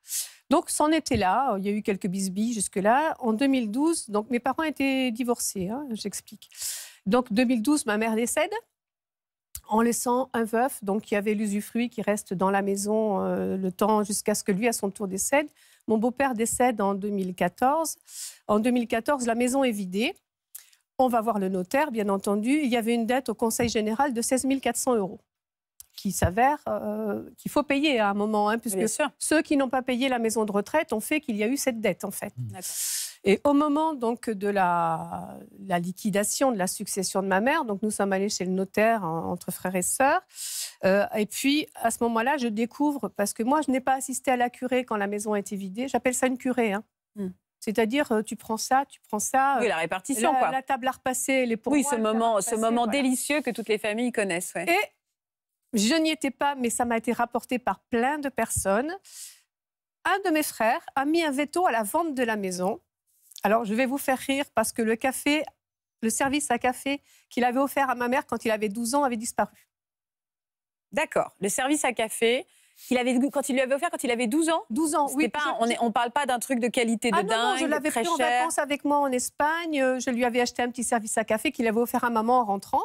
Donc, c'en était là. Il y a eu quelques bisbilles jusque-là. En 2012, donc mes parents étaient divorcés, hein, j'explique. Donc, 2012, ma mère décède en laissant un veuf, donc il y avait l'usufruit qui reste dans la maison euh, le temps jusqu'à ce que lui, à son tour, décède. Mon beau-père décède en 2014. En 2014, la maison est vidée. On va voir le notaire, bien entendu. Il y avait une dette au Conseil général de 16 400 euros qui s'avère euh, qu'il faut payer à un moment, hein, puisque ceux qui n'ont pas payé la maison de retraite ont fait qu'il y a eu cette dette, en fait. Mmh. Et au moment donc de la, la, liquidation de la succession de ma mère, donc nous sommes allés chez le notaire entre frères et sœurs, euh, et puis à ce moment-là, je découvre parce que moi, je n'ai pas assisté à la curée quand la maison a été vidée. J'appelle ça une curée. Hein. Mmh. C'est-à-dire, euh, tu prends ça, tu prends ça. la répartition, la, La table à repasser, les pour Oui, ce moment, ce moment délicieux que toutes les familles connaissent. Et je n'y étais pas, mais ça m'a été rapporté par plein de personnes. Un de mes frères a mis un veto à la vente de la maison. Alors, je vais vous faire rire parce que le café, le service à café qu'il avait offert à ma mère quand il avait 12 ans avait disparu. D'accord. Le service à café, qu'il avait, quand il lui avait offert quand il avait 12 ans 12 ans, oui. on ne parle pas d'un truc de qualité de ah dingue, je l'avais pris en vacances avec moi en Espagne. Euh, je lui avais acheté un petit service à café qu'il avait offert à maman en rentrant.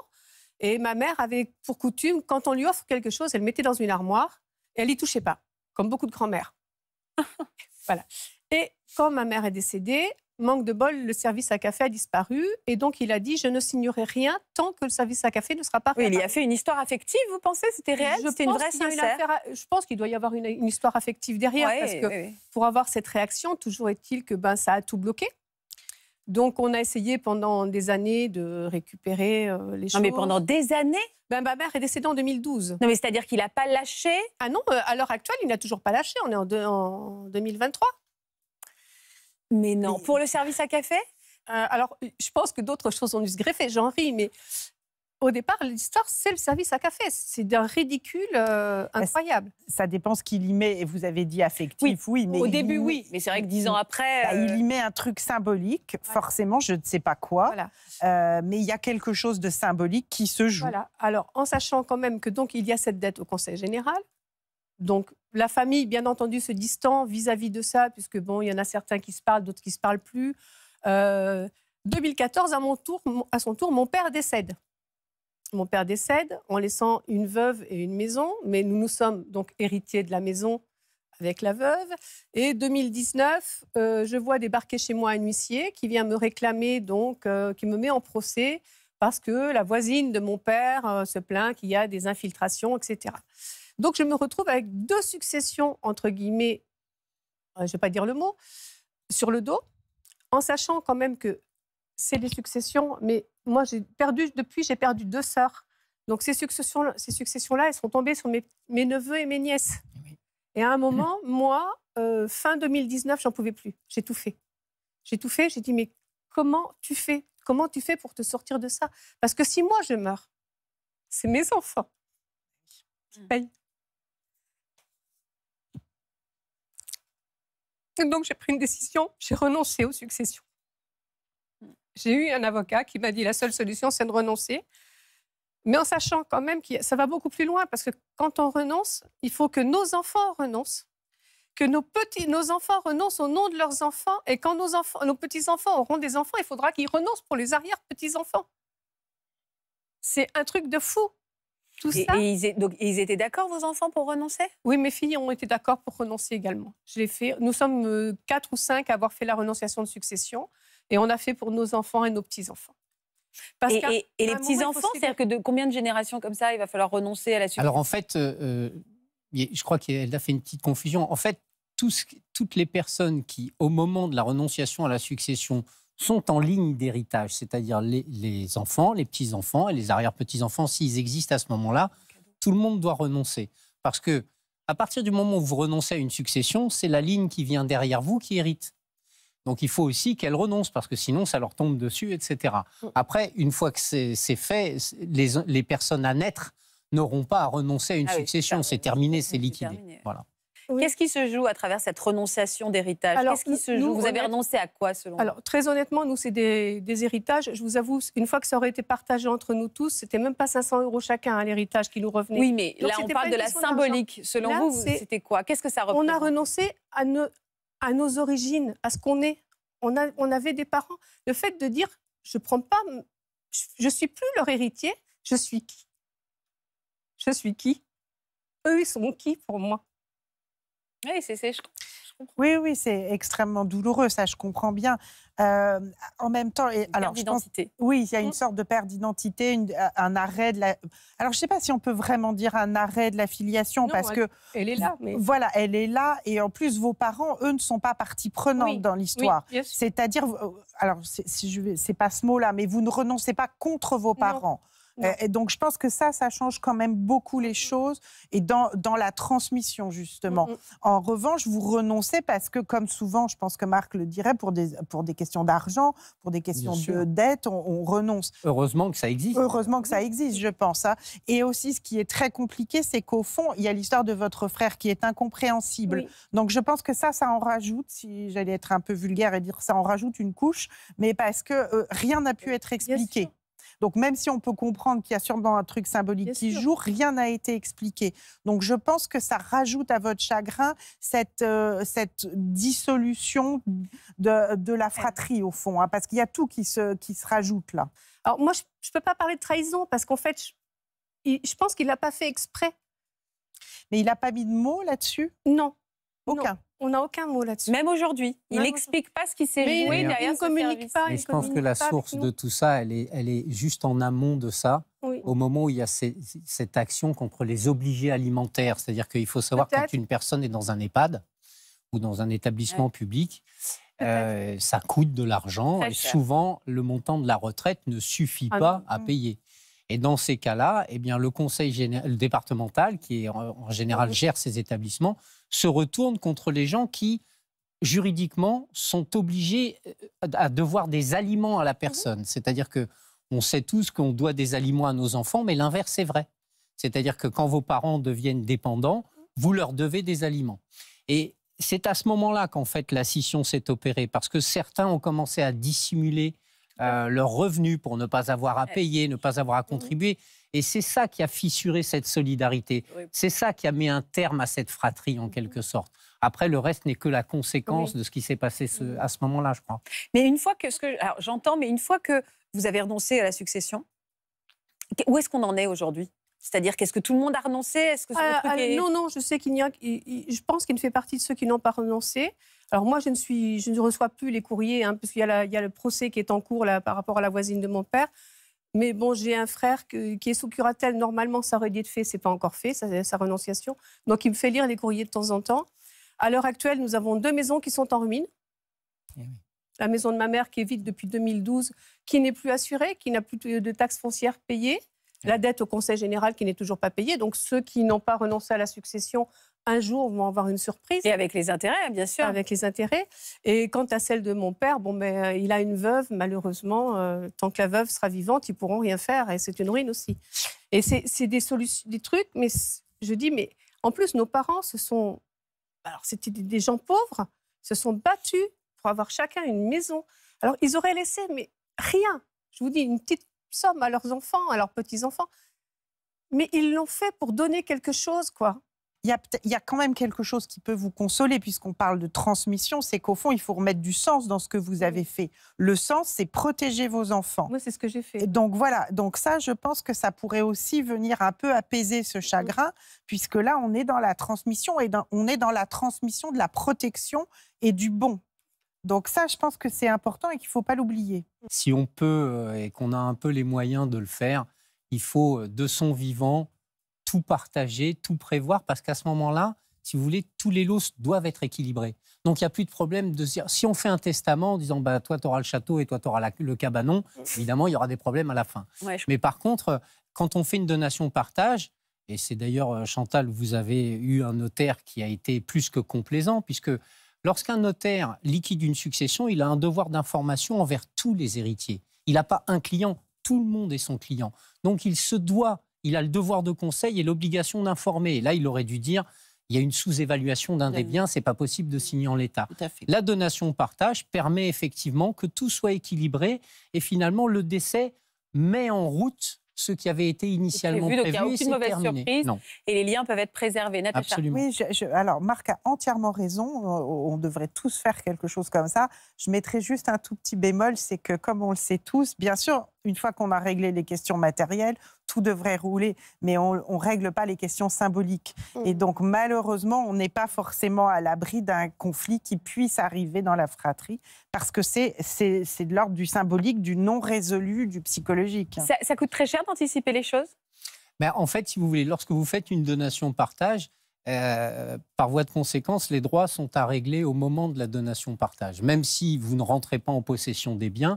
Et ma mère avait pour coutume, quand on lui offre quelque chose, elle mettait dans une armoire et elle y touchait pas, comme beaucoup de grand-mères. voilà. Et quand ma mère est décédée, manque de bol, le service à café a disparu. Et donc, il a dit Je ne signerai rien tant que le service à café ne sera pas oui, il y a fait une histoire affective, vous pensez C'était réel une vraie sincère Je pense qu'il doit y avoir une, histoire affective derrière. parce que pour avoir cette réaction, toujours est-il que ben, ça a tout bloqué. Donc, on a essayé pendant des années de récupérer euh, les choses. Non, mais pendant des années ben, Ma mère est décédée en 2012. Non, mais c'est-à-dire qu'il n'a pas lâché Ah non, euh, à l'heure actuelle, il n'a toujours pas lâché. On est en, 2023. Mais non. Pour le service à café euh, alors, je pense que d'autres choses ont dû se greffer, j'en ris, mais au départ, l'histoire, c'est le service à café. C'est d'un ridicule euh, incroyable. Ça dépend ce qu'il y met. Et vous avez dit affectif, oui. mais au début, oui. Mais c'est vrai que dix ans après. Bah, il euh, y met un truc symbolique. Forcément, je ne sais pas quoi. Euh, mais il y a quelque chose de symbolique qui se joue. Voilà. Alors, en sachant quand même que donc il y a cette dette au Conseil général. Donc, la famille, bien entendu, se distend vis-à-vis -vis de ça, puisque bon, il y en a certains qui se parlent, d'autres qui se parlent plus. 2014, à, mon tour, à son tour, mon père décède. Mon père décède en laissant une veuve et une maison, mais nous nous sommes donc héritiers de la maison avec la veuve. Et 2019, euh, je vois débarquer chez moi un huissier qui vient me réclamer, donc, euh, qui me met en procès parce que la voisine de mon père euh, se plaint qu'il y a des infiltrations, etc. Donc, je me retrouve avec deux successions, entre guillemets, je ne vais pas dire le mot, sur le dos, en sachant quand même que c'est les successions. Mais moi, j'ai perdu, depuis, j'ai perdu deux sœurs. Donc ces successions-là, ces successions -là, elles sont tombées sur mes, neveux et mes nièces. Et à un moment, moi, euh, fin 2019, j'en pouvais plus. J'ai tout fait. J'ai tout fait. J'ai dit, mais comment tu fais Comment tu fais pour te sortir de ça Parce que si moi, je meurs, c'est mes enfants qui mm. payent. donc j'ai pris une décision, j'ai renoncé aux successions. J'ai eu un avocat qui m'a dit la seule solution, c'est de renoncer. Mais en sachant quand même que ça va beaucoup plus loin, parce que quand on renonce, il faut que nos enfants renoncent, que nos petits, nos enfants renoncent au nom de leurs enfants, et quand nos nos petits enfants auront des enfants, il faudra qu'ils renoncent pour les arrière petits enfants. C'est un truc de fou. Tout ça. Et ils, donc, ils étaient d'accord, vos enfants, pour renoncer Oui, mes filles ont été d'accord pour renoncer également. Je fait, nous sommes euh, quatre ou cinq à avoir fait la renonciation de succession. Et on a fait pour nos enfants et nos petits-enfants. et, les petits-enfants, c'est-à-dire que de combien de générations comme ça, il va falloir renoncer à la succession Alors en fait, euh, euh, je crois qu'elle a fait une petite confusion. En fait, toutes les personnes qui, au moment de la renonciation à la succession, sont en ligne d'héritage, c'est-à-dire les, enfants, les petits-enfants et les arrière-petits-enfants, s'ils existent à ce moment-là, tout le monde doit renoncer. Parce que à partir du moment où vous renoncez à une succession, c'est la ligne qui vient derrière vous qui hérite. Donc il faut aussi qu'elles renoncent, parce que sinon ça leur tombe dessus, etc. Mm. Après, une fois que c'est fait, les, personnes à naître n'auront pas à renoncer à une ah succession. c'est terminé, c'est liquidé. Voilà. Qu'est-ce qui se joue à travers cette renonciation d'héritage quest se joue Vous avez renoncé à quoi, selon Alors, très honnêtement, nous, c'est des, héritages. Je vous avoue, une fois que ça aurait été partagé entre nous tous, c'était même pas 500 euros chacun à hein, l'héritage qui nous revenait. Oui, mais Donc, là, on parle de la symbolique. Selon vous, c'était quoi Qu'est-ce que ça représente On a renoncé à, ne, à nos origines, à ce qu'on est. On, a, on avait des parents. Le fait de dire, je prends pas, je ne suis plus leur héritier, je suis qui Je suis qui Eux, ils sont qui pour moi Oui, c'est, ça. Oui, oui, c'est extrêmement douloureux, ça, je comprends bien. en même temps, et, alors, je oui, il y a une mmh. sorte de perte d'identité, euh, un arrêt de la. Alors, je ne sais pas si on peut vraiment dire un arrêt de la filiation, parce que elle est là. Voilà, elle est là, et en plus, vos parents, eux, ne sont pas partie prenante dans l'histoire. C'est-à-dire, euh, alors, c'est pas ce mot-là, mais vous ne renoncez pas contre vos parents. Euh, et donc, je pense que ça, ça change quand même beaucoup les choses et dans, la transmission, justement. En revanche, vous renoncez parce que, comme souvent, je pense que Marc le dirait, pour des, questions d'argent, pour des questions de dette, on, renonce. Heureusement que ça existe. Heureusement que ça existe, je pense. Hein. Et aussi, ce qui est très compliqué, c'est qu'au fond, il y a l'histoire de votre frère qui est incompréhensible. Donc, je pense que ça, ça en rajoute, si j'allais être un peu vulgaire et dire ça en rajoute une couche, mais parce que euh, rien n'a pu être expliqué. Donc même si on peut comprendre qu'il y a sûrement un truc symbolique qui joue, rien n'a été expliqué. Donc je pense que ça rajoute à votre chagrin cette, euh, cette dissolution de, la fratrie, au fond, hein, parce qu'il y a tout qui se, qui se rajoute là. Alors moi, je ne peux pas parler de trahison, parce qu'en fait, je, pense qu'il ne l'a pas fait exprès. Mais il n'a pas mis de mots là-dessus Non. Aucun. On n'a aucun mot là-dessus. Même aujourd'hui, il n'explique pas ce qui s'est joué Il ne communique pas. je pense que la source de tout ça, elle est, juste en amont de ça. Au moment où il y a cette action contre les obligés alimentaires, c'est-à-dire qu'il faut savoir quand une personne est dans un EHPAD ou dans un établissement public, euh, ça coûte de l'argent et souvent le montant de la retraite ne suffit ah pas à mm. payer. Et dans ces cas-là, eh bien, le conseil départemental, qui en, général gère ces établissements, se retournent contre les gens qui, juridiquement, sont obligés euh, à devoir des aliments à la mhm. personne. C'est-à-dire que on sait tous qu'on doit des aliments à nos enfants, mais l'inverse est vrai. C'est-à-dire que quand vos parents deviennent dépendants, vous leur devez des aliments. Et c'est à ce moment-là qu'en fait la scission s'est opérée, parce que certains ont commencé à dissimuler euh, leur leurs revenus pour ne pas avoir à eh, payer, ne pas avoir à mm-hmm. contribuer. Et c'est ça qui a fissuré cette solidarité. C'est ça qui a mis un terme à cette fratrie, en mm-hmm. quelque sorte. Après, le reste n'est que la conséquence de ce qui s'est passé mm-hmm. à ce moment-là, je crois. Mais une fois que ce que j'entends, mais une fois que vous avez renoncé à la succession, où est-ce qu'on en est aujourd'hui c'est-à-dire qu'est-ce que tout le monde a renoncé euh, euh, est Non, non, je sais qu'il n'y a, je pense qu'il ne fait partie de ceux qui n'ont pas renoncé. Alors moi, je ne suis, je ne reçois plus les courriers hein, parce qu'il y, a le procès qui est en cours là, par rapport à la voisine de mon père. Mais bon, j'ai un frère qui est sous curatelle. Normalement, ça aurait dû être fait, c'est pas encore fait, sa, sa renonciation. Donc il me fait lire les courriers de temps en temps. À l'heure actuelle, nous avons deux maisons qui sont en ruine. Eh la maison de ma mère qui est vide depuis 2012, qui n'est plus assurée, qui n'a plus de taxes foncières payées la dette au Conseil général qui n'est toujours pas payée. Donc ceux qui n'ont pas renoncé à la succession un jour vont avoir une surprise. Et avec les intérêts, bien sûr. Avec les intérêts. Et quant à celle de mon père, bon, mais ben, euh, il a une veuve, malheureusement. Euh, tant que la veuve sera vivante, ils pourront rien faire. Et c'est une ruine aussi. Et c'est des des trucs. Mais je dis, mais en plus, nos parents, ce sont. Alors, c'était des gens pauvres, se sont battus pour avoir chacun une maison. Alors, ils auraient laissé, mais rien. Je vous dis, une petite sommes à leurs enfants, à leurs petits-enfants. Mais ils l'ont fait pour donner quelque chose, quoi. Il y, a, quand même quelque chose qui peut vous consoler, puisqu'on parle de transmission, c'est qu'au fond, il faut remettre du sens dans ce que vous avez fait. Le sens, c'est protéger vos enfants. Moi, c'est ce que j'ai fait. donc voilà, donc ça, je pense que ça pourrait aussi venir un peu apaiser ce chagrin, puisque là, on est dans la transmission, et on est dans la transmission de la protection et du bon. Donc ça, je pense que c'est important et qu'il ne faut pas l'oublier. Si on peut euh, et qu'on a un peu les moyens de le faire, il faut euh, de son vivant tout partager, tout prévoir, parce qu'à ce moment-là, si vous voulez, tous les lots doivent être équilibrés. Donc il n'y a plus de problème de dire, si on fait un testament en disant, bah, toi, tu auras le château et toi, tu auras le cabanon, évidemment, il y aura des problèmes à la fin. Mais par contre, quand on fait une donation partage, et c'est d'ailleurs, euh, Chantal, vous avez eu un notaire qui a été plus que complaisant, puisque Lorsqu'un notaire liquide une succession, il a un devoir d'information envers tous les héritiers. Il n'a pas un client, tout le monde est son client. Donc il se doit, il a le devoir de conseil et l'obligation d'informer. Et là, il aurait dû dire il y a une sous-évaluation d'un des biens, n'est pas possible de signer en l'état. La donation partage permet effectivement que tout soit équilibré et finalement le décès met en route ce qui avait été initialement prévu. Donc il n'y a aucune mauvaise surprise et les liens peuvent être préservés. Oui, alors Marc a entièrement raison. On, euh, on devrait tous faire quelque chose comme ça. Je mettrais juste un tout petit bémol, c'est que comme on le sait tous, bien sûr, une fois qu'on a réglé les questions matérielles, tout devrait rouler. Mais on ne règle pas les questions symboliques. Mm. Et donc, malheureusement, on n'est pas forcément à l'abri d'un conflit qui puisse arriver dans la fratrie, parce que c'est de l'ordre du symbolique, du non résolu, du psychologique. Ça, coûte très cher d'anticiper les choses Mais ben, En fait, si vous voulez, lorsque vous faites une donation partage, euh, par voie de conséquence, les droits sont à régler au moment de la donation partage. Même si vous ne rentrez pas en possession des biens,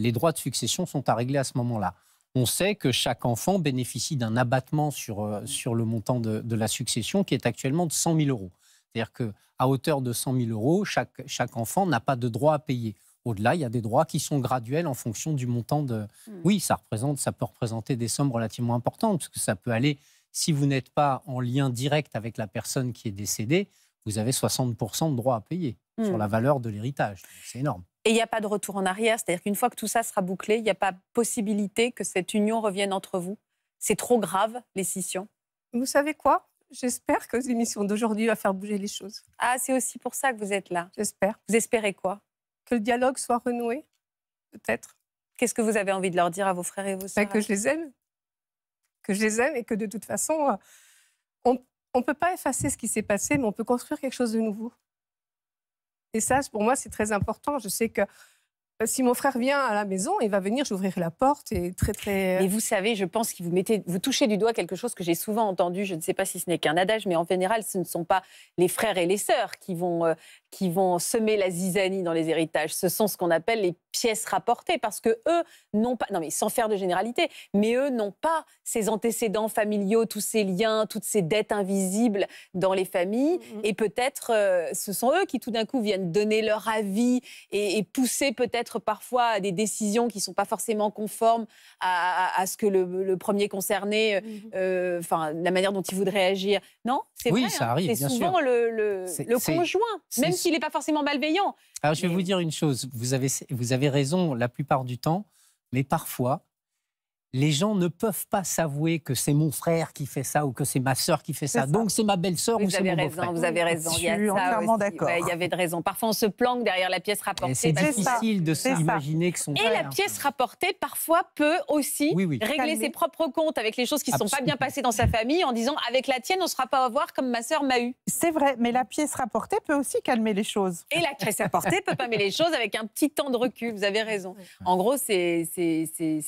les droits de succession sont à régler à ce moment-là. On sait que chaque enfant bénéficie d'un abattement sur, euh, sur le montant de, la succession qui est actuellement de 100 000 euros. C'est-à-dire qu'à hauteur de 100 000 euros, chaque, enfant n'a pas de droit à payer. Au-delà, il y a des droits qui sont graduels en fonction du montant de. Hmm. Oui, ça, représente, ça peut représenter des sommes relativement importantes, parce que ça peut aller, si vous n'êtes pas en lien direct avec la personne qui est décédée, vous avez 60% de droits à payer sur hmm. la valeur de l'héritage. C'est énorme. Et il n'y a pas de retour en arrière, c'est-à-dire qu'une fois que tout ça sera bouclé, il n'y a pas possibilité que cette union revienne entre vous. C'est trop grave, les scissions. Vous savez quoi J'espère que l'émission d'aujourd'hui va faire bouger les choses. Ah, c'est aussi pour ça que vous êtes là. J'espère. Vous espérez quoi Que le dialogue soit renoué, peut-être. Qu'est-ce que vous avez envie de leur dire à vos frères et vos ben, sœurs Que je les aime. Que je les aime et que de toute façon, euh, on, on ne peut pas effacer ce qui s'est passé, mais on peut construire quelque chose de nouveau. Et ça, pour moi, c'est très important. Je sais que euh, si mon frère vient à la maison, il va venir, j'ouvrirai la porte et très très. Et euh vous savez, je pense que vous mettez, vous touchez du doigt quelque chose que j'ai souvent entendu. Je ne sais pas si ce n'est qu'un adage, mais en général, ce ne sont pas les frères et les sœurs qui vont euh, qui vont semer la zizanie dans les héritages, ce sont ce qu'on appelle les pièces rapportées, parce que eux n'ont pas, non mais sans faire de généralité, mais eux n'ont pas ces antécédents familiaux, tous ces liens, toutes ces dettes invisibles dans les familles, mm, mm. et peut-être euh, ce sont eux qui tout d'un coup viennent donner leur avis et, pousser peut-être parfois à des décisions qui ne sont pas forcément conformes à, ce que le, premier concerné, euh, mm-hmm. euh, enfin la manière dont il voudrait agir. Non, c'est oui, ça hein. arrive. C'est souvent le, le conjoint, même s'il n'est pas forcément malveillant. Alors, je vais vous dire une chose. Vous avez, vous avez raison la plupart du temps, mais parfois, les gens ne peuvent pas s'avouer que c'est mon frère qui fait ça ou que c'est ma sœur qui fait ça. Donc c'est ma belle-sœur ou c'est mon beau-frère. Vous avez raison, vous avez raison. Il d'accord. il y avait de raison. Parfois on se planque derrière la pièce rapportée. C'est difficile de s'imaginer que son frère... Et la pièce rapportée parfois peut aussi régler ses propres comptes avec les choses qui ne sont pas bien passées dans sa famille en disant avec la tienne on ne sera pas à voir comme ma sœur m'a eu. C'est vrai, mais la pièce rapportée peut aussi calmer les choses. Et la pièce rapportée peut calmer les choses avec un petit temps de recul. Vous avez raison. En gros c'est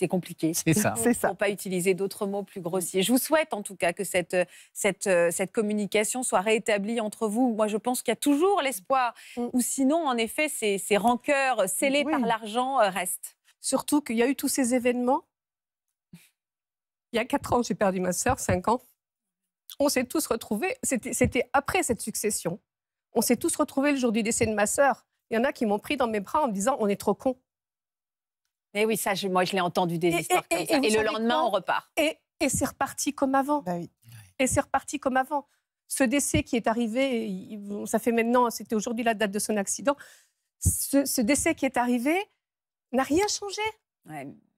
compliqué. C'est ça. Pour C'est pas utiliser d'autres mots plus grossiers. Je vous souhaite en tout cas que cette, cette, euh, cette communication soit rétablie entre vous. Moi, je pense qu'il y a toujours l'espoir. Mm. Ou sinon, en effet, ces, ces rancœurs scellées par l'argent euh, restent. Surtout qu'il y a eu tous ces événements. Il y a 4 ans, j'ai perdu ma sœur, 5 ans. On s'est tous retrouvés. C'était après cette succession. On s'est tous retrouvés le jour du décès de ma sœur. Il y en a qui m'ont pris dans mes bras en me disant On est trop con. Mais eh oui, ça, moi, je l'ai entendu des et, histoires comme ça. Et, le lendemain, on repart. Et, c'est reparti comme avant. Bah et c'est reparti comme avant. Ce décès qui est arrivé, ça fait maintenant, c'était aujourd'hui la date de son accident. Ce, décès qui est arrivé n'a rien changé.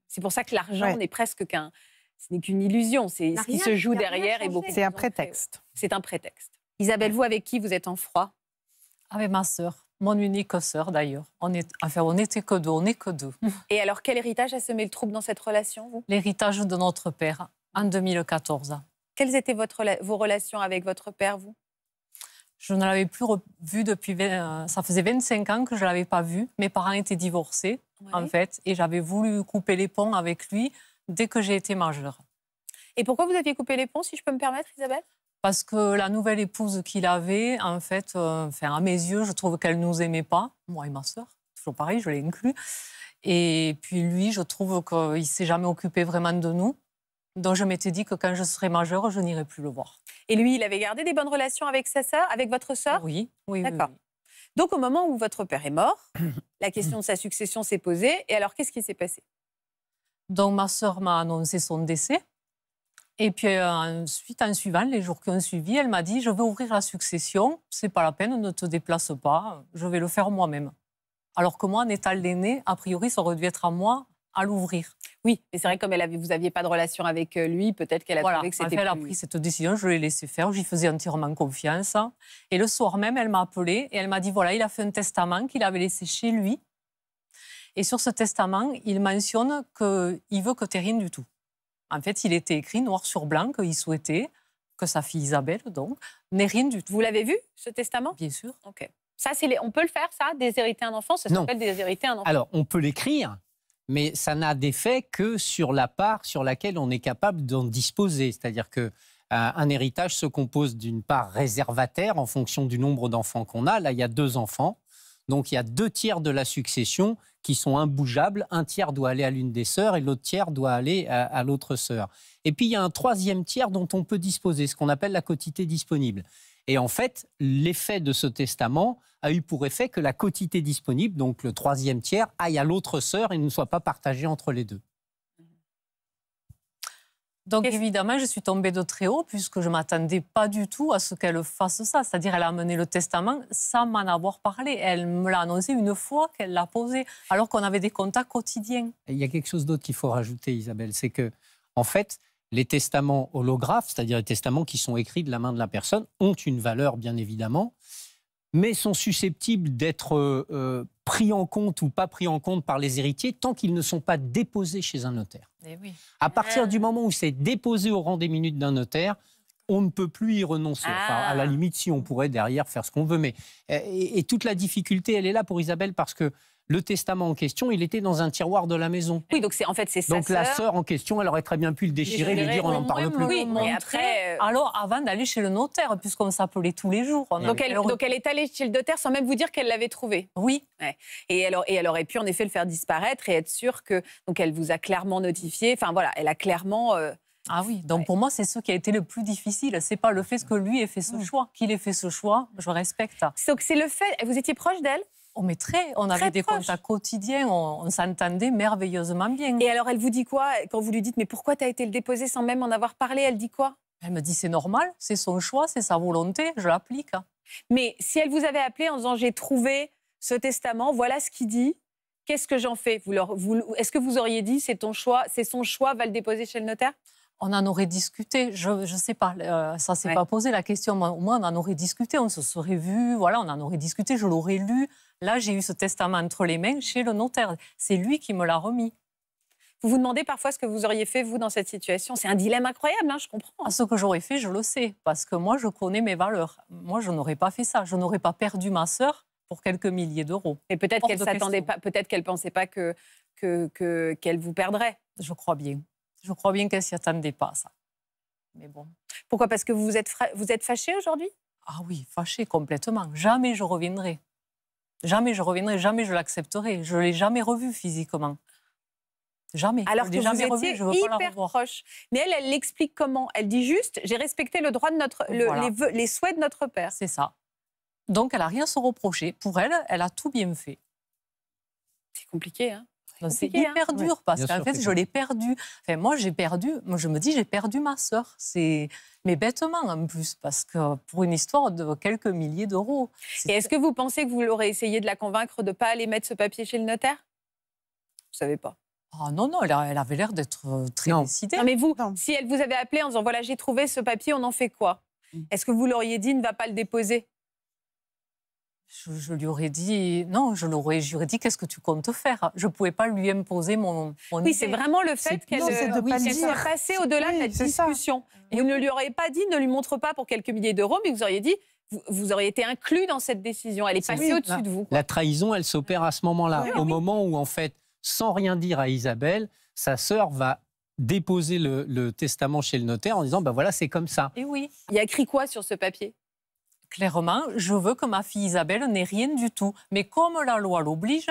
C'est pour ça que l'argent n'est presque qu'un, ce n'est qu'une illusion. C'est ce qui se joue derrière et beaucoup. C'est un prétexte. C'est un prétexte. Isabelle, vous avec qui vous êtes en froid Avec ah, ma sœur mon unique sœur d'ailleurs. On est, enfin, on n'était que deux, on n'est que deux. Et alors, quel héritage a semé le trouble dans cette relation, L'héritage de notre père en 2014. Quelles étaient vos relations avec votre père, vous Je ne l'avais plus vu depuis. Euh, ça faisait 25 ans que je l'avais pas vu. Mes parents étaient divorcés, en fait, et j'avais voulu couper les ponts avec lui dès que j'ai été majeure. Et pourquoi vous aviez coupé les ponts, si je peux me permettre, Isabelle parce que la nouvelle épouse qu'il avait, en fait, euh, enfin, à mes yeux, je trouve qu'elle ne nous aimait pas, moi et ma sœur, toujours pareil, je l'ai inclus. Et puis lui, je trouve qu'il ne s'est jamais occupé vraiment de nous. Donc je m'étais dit que quand je serai majeure, je n'irai plus le voir. Et lui, il avait gardé des bonnes relations avec sa sœur, avec votre sœur Oui, oui. D'accord. Donc au moment où votre père est mort, la question de sa succession s'est posée. Et alors, qu'est-ce qui s'est passé Donc ma sœur m'a annoncé son décès. Et puis ensuite, en suivant, les jours qui ont suivi, elle m'a dit Je vais ouvrir la succession, c'est pas la peine, ne te déplace pas, je vais le faire moi-même. Alors que moi, en état l'aîné, a priori, ça aurait dû être à moi à l'ouvrir. Oui, mais c'est vrai, comme elle avait, vous n'aviez pas de relation avec euh, lui, peut-être qu'elle a trouvé que c'était. Voilà, elle a pris cette décision, je l'ai laissé faire, j'y faisais entièrement confiance. Et le soir même, elle m'a appelé et elle m'a dit voilà, il a fait un testament qu'il avait laissé chez lui. Et sur ce testament, il mentionne qu'il veut que tu rien du tout. En fait, il était écrit noir sur blanc qu'il souhaitait que sa fille Isabelle, donc, n'ait rien du tout. Vous l'avez vu, ce testament Bien sûr. OK. Ça, On peut le faire, ça, déshériter un enfant Ça s'appelle déshériter un enfant Alors, on peut l'écrire, mais ça n'a d'effet que sur la part sur laquelle on est capable d'en disposer. C'est-à-dire que euh, un héritage se compose d'une part réservataire en fonction du nombre d'enfants qu'on a. Là, il y a deux enfants. Donc il y a deux tiers de la succession qui sont imbougeables. Un tiers doit aller à l'une des sœurs et l'autre tiers doit aller à, l'autre sœur. Et puis il y a un troisième tiers dont on peut disposer, ce qu'on appelle la quotité disponible. Et en fait, l'effet de ce testament a eu pour effet que la quotité disponible, donc le troisième tiers, aille à l'autre sœur et ne soit pas partagée entre les deux. Donc évidemment, je suis tombée de très haut puisque je ne m'attendais pas du tout à ce qu'elle fasse ça. C'est-à-dire, elle a amené le testament sans m'en avoir parlé. Elle me l'a annoncé une fois qu'elle l'a posé, alors qu'on avait des contacts quotidiens. il y a quelque chose d'autre qu'il faut rajouter, Isabelle, c'est que, en fait, les testaments holographes, c'est-à-dire les testaments qui sont écrits de la main de la personne, ont une valeur, bien évidemment mais sont susceptibles d'être euh, euh, pris en compte ou pas pris en compte par les héritiers tant qu'ils ne sont pas déposés chez un notaire. Eh à partir du moment où c'est déposé au rang des minutes d'un notaire, on ne peut plus y renoncer. Enfin, à la ah. limite, si on pourrait derrière faire ce qu'on veut. Mais, euh, et, toute la difficulté, elle est là pour Isabelle parce que le testament en question, il était dans un tiroir de la maison. Oui, donc c'est en fait c'est ça. Donc la sœur en question, elle aurait très bien pu le déchirer, et lui dire on n'en parle plus. Oui, mais après, euh, alors avant d'aller chez le notaire, puisqu'on s'appelait tous les jours. Donc, elle, donc elle, est allée chez le notaire sans même vous dire qu'elle l'avait trouvé. Oui. Et elle, et elle aurait pu en effet le faire disparaître et être sûre que donc elle vous a clairement notifié. Enfin voilà, elle a clairement. Euh, ah oui, donc pour moi, c'est ce qui a été le plus difficile. C'est pas le fait que lui ait fait ce mm. choix. Qu'il ait fait ce choix, je respecte. Donc c'est le fait. Vous étiez proche d'elle on, oh, mettrait, on avait des contacts quotidiens, on, s'entendait merveilleusement bien. Et alors, elle vous dit quoi quand vous lui dites Mais pourquoi tu as été le déposer sans même en avoir parlé Elle dit quoi Elle me dit C'est normal, c'est son choix, c'est sa volonté, je l'applique. Mais si elle vous avait appelé en disant J'ai trouvé ce testament, voilà ce qu'il dit, qu'est-ce que j'en fais Est-ce que vous auriez dit C'est ton choix, c'est son choix, va le déposer chez le notaire on en aurait discuté, je ne sais pas, euh, ça ne s'est pas posé la question, au moins on en aurait discuté, on se serait vu, voilà, on en aurait discuté, je l'aurais lu, Là, j'ai eu ce testament entre les mains chez le notaire. C'est lui qui me l'a remis. Vous vous demandez parfois ce que vous auriez fait, vous, dans cette situation. C'est un dilemme incroyable, hein, je comprends. Ce que j'aurais fait, je le sais, parce que moi, je connais mes valeurs. Moi, je n'aurais pas fait ça. Je n'aurais pas perdu ma sœur pour quelques milliers d'euros. Et peut-être qu'elle s'attendait pas, peut-être qu'elle pensait pas que qu'elle vous perdrait. Je crois bien. Je crois bien qu'elle s'y attendait pas, ça. Mais bon. Pourquoi Parce que vous êtes, vous êtes fâchée aujourd'hui Ah oui, fâchée complètement. Jamais je reviendrai. Jamais je reviendrai, jamais je l'accepterai. Je ne l'ai jamais revu physiquement. Jamais. Alors que jamais vous étiez veux hyper pas proche. Mais elle, elle l'explique comment Elle dit juste, j'ai respecté le droit de notre, les, les, souhaits de notre père. C'est ça. Donc elle a rien à se reprocher. Pour elle, elle a tout bien fait. C'est compliqué, hein c'est hein. hyper dur parce qu'en fait, je l'ai perdu. Enfin, moi, j'ai perdu. Moi, je me dis, j'ai perdu ma soeur. C'est mais bêtement en plus parce que pour une histoire de quelques milliers d'euros. Et est-ce que vous pensez que vous l'aurez essayé de la convaincre de pas aller mettre ce papier chez le notaire Vous savez pas. Ah non, non, elle, avait l'air d'être euh, très décidée. Non, mais vous, si elle vous avait appelé en disant voilà, j'ai trouvé ce papier, on en fait quoi mm. Est-ce que vous l'auriez dit ne va pas le déposer je, lui aurais dit, non, je l'aurais, juré dit, qu'est-ce que tu comptes faire Je ne pouvais pas lui imposer mon. mon oui, c'est vraiment le fait qu'elle euh, soit passée au-delà de la discussion. Et vous ne lui auriez pas dit, ne lui montre pas pour quelques milliers d'euros, mais vous auriez dit, vous, auriez été inclus dans cette décision. Elle est passée au-dessus de vous. La trahison, elle s'opère à ce moment-là, au moment où, en fait, sans rien dire à Isabelle, sa sœur va déposer le, le, testament chez le notaire en disant, ben voilà, c'est comme ça. Et oui. Il y a écrit quoi sur ce papier clairement, je veux que ma fille Isabelle n'ait rien du tout. Mais comme la loi l'oblige,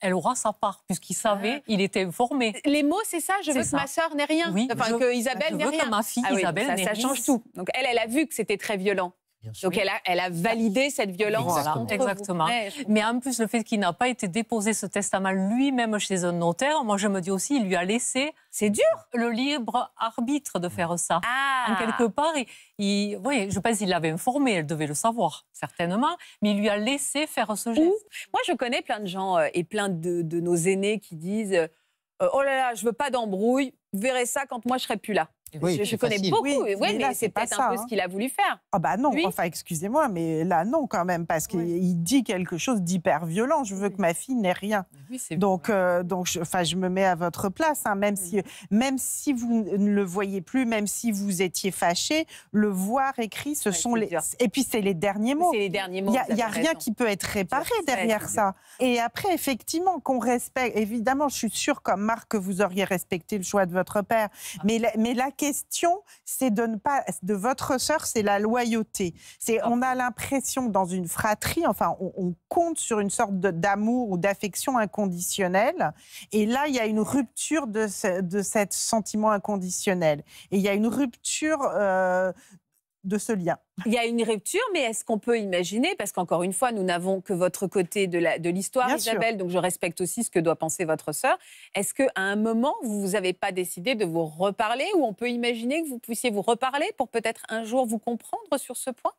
elle aura sa part, puisqu'il savait, ah. il était informé. Les mots, c'est ça, je veux que ma soeur n'ait rien. enfin, que Isabelle n'ait rien. Je veux que ma fille ah Isabelle n'ait rien. Ça change tout. Donc elle, elle a vu que c'était très violent. Donc elle a, validé cette violence Exactement. Exactement. Mais en plus, le fait qu'il n'a pas été déposé ce testament lui-même chez un notaire, moi je me dis aussi, il lui a laissé. C'est dur. Le libre arbitre de faire ça. Ah. En quelque part, il, il oui, je pense qu'il l'avait informé, elle devait le savoir, certainement, mais il lui a laissé faire ce geste. Moi, je connais plein de gens euh, et plein de, nos aînés qui disent euh, Oh là là, je veux pas d'embrouille, vous verrez ça quand moi je serai plus là. Oui, je, connais beaucoup, oui, mais, c'est peut-être un peu ce hein. qu'il a voulu faire. Ah bah non, enfin excusez-moi, mais là non quand même, parce qu'il dit quelque chose d'hyper violent. Je veux que ma fille n'ait rien. donc, euh, donc, je, enfin, je me mets à votre place, hein, même mm. si, même si vous ne le voyez plus, même si vous étiez fâché, le voir écrit, ce sont les, et puis c'est les derniers mots. C'est les derniers mots. Il n'y a, rien qui peut être réparé derrière ça. Et après, effectivement, qu'on respecte. Évidemment, je suis sûre comme Marc que vous auriez respecté le choix de votre père, ah. mais mais là question, c'est de ne pas de votre soeur c'est la loyauté. C'est ah. on a l'impression dans une fratrie, enfin, on, compte sur une sorte d'amour ou d'affection inconditionnelle. Et là, il y a une rupture de ce, de cet sentiment inconditionnel. Et il y a une rupture euh, de ce lien. Il y a une rupture, mais est-ce qu'on peut imaginer, parce qu'encore une fois, nous n'avons que votre côté de l'histoire, Isabelle, donc je respecte aussi ce que doit penser votre sœur, est-ce qu'à un moment, vous n'avez pas décidé de vous reparler ou on peut imaginer que vous puissiez vous reparler pour peut-être un jour vous comprendre sur ce point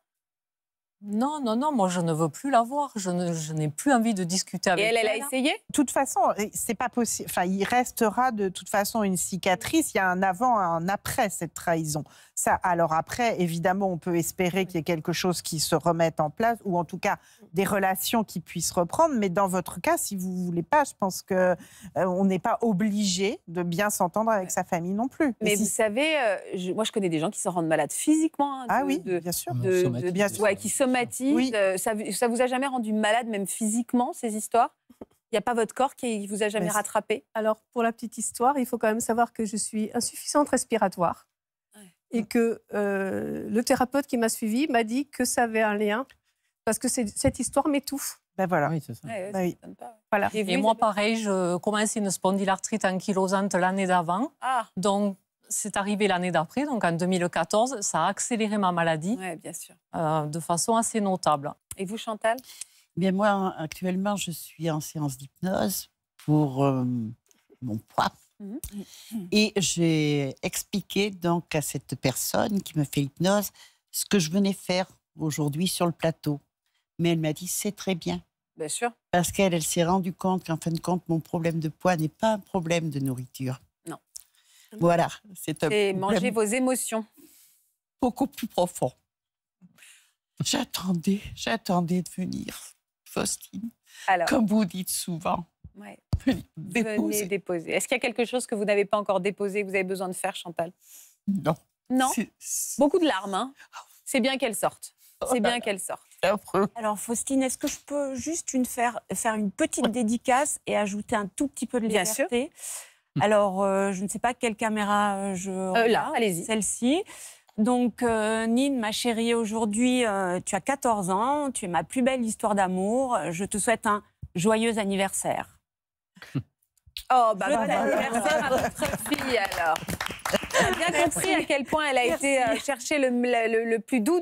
non, non, non, moi je ne veux plus la voir, je, n'ai plus envie de discuter avec elle. Et elle, elle a essayé De toute façon, euh, c'est pas possible. Enfin, il restera de toute façon une cicatrice. Il y a un avant, un après cette trahison. Ça, alors après, évidemment, on peut espérer qu'il y ait quelque chose qui se remette en place, ou en tout cas des relations qui puissent reprendre. Mais dans votre cas, si vous ne voulez pas, je pense que euh, on n'est pas obligé de bien s'entendre avec sa famille non plus. Mais vous savez, euh, moi je connais des gens qui se rendent malades physiquement. Hein, ah oui, bien sûr. De, bien sûr. Ouais, qui euh, ça, vous a jamais rendu malade, même physiquement, ces histoires il n'y a pas votre corps qui vous a jamais bah, rattrapé Alors, pour la petite histoire, il faut quand même savoir que je suis insuffisante respiratoire et que euh, le thérapeute qui m'a suivie m'a dit que ça avait un lien parce que cette histoire m'étouffe. Ben voilà. Oui, c'est ça. Bah oui. Voilà. Et, moi, pareil, je commence une spondylarthrite ankylosante l'année d'avant. Ah. Donc, c'est arrivé l'année d'après, donc en 2014, ça a accéléré ma maladie bien sûr. Euh, de façon assez notable. Et vous, Chantal eh Bien moi, actuellement, je suis en séance d'hypnose pour euh, mon poids. Mhm. Et j'ai expliqué donc à cette personne qui me fait l'hypnose ce que je venais faire aujourd'hui sur le plateau. Mais elle m'a dit c'est très bien. Bien sûr. Parce qu'elle, s'est rendue compte qu'en fin de compte, mon problème de poids n'est pas un problème de nourriture. Voilà, c'est un Et manger vos émotions. Beaucoup plus profond. J'attendais, j'attendais de venir, Faustine. Alors, comme vous dites souvent. Ouais. Venez, déposer. Est-ce qu'il y a quelque chose que vous n'avez pas encore déposé, que vous avez besoin de faire, Chantal Non. Non Beaucoup de larmes, hein. ah C'est bien qu'elles sortent. C'est bien oh qu'elles sortent. Alors, Faustine, est-ce que je peux juste une faire, faire une petite dédicace et ajouter un tout petit peu de liberté Bien sûr. Alors, euh, je ne sais pas quelle caméra euh, je. Euh, là, allez-y. Celle-ci. Donc, Nin, Nine, ma chérie, aujourd'hui, tu as 14 ans, tu es ma plus belle histoire d'amour. Je te souhaite un joyeux anniversaire. oh, bah, bon anniversaire à votre fille alors pas compris à quel point elle a été euh, chercher le, le, plus doux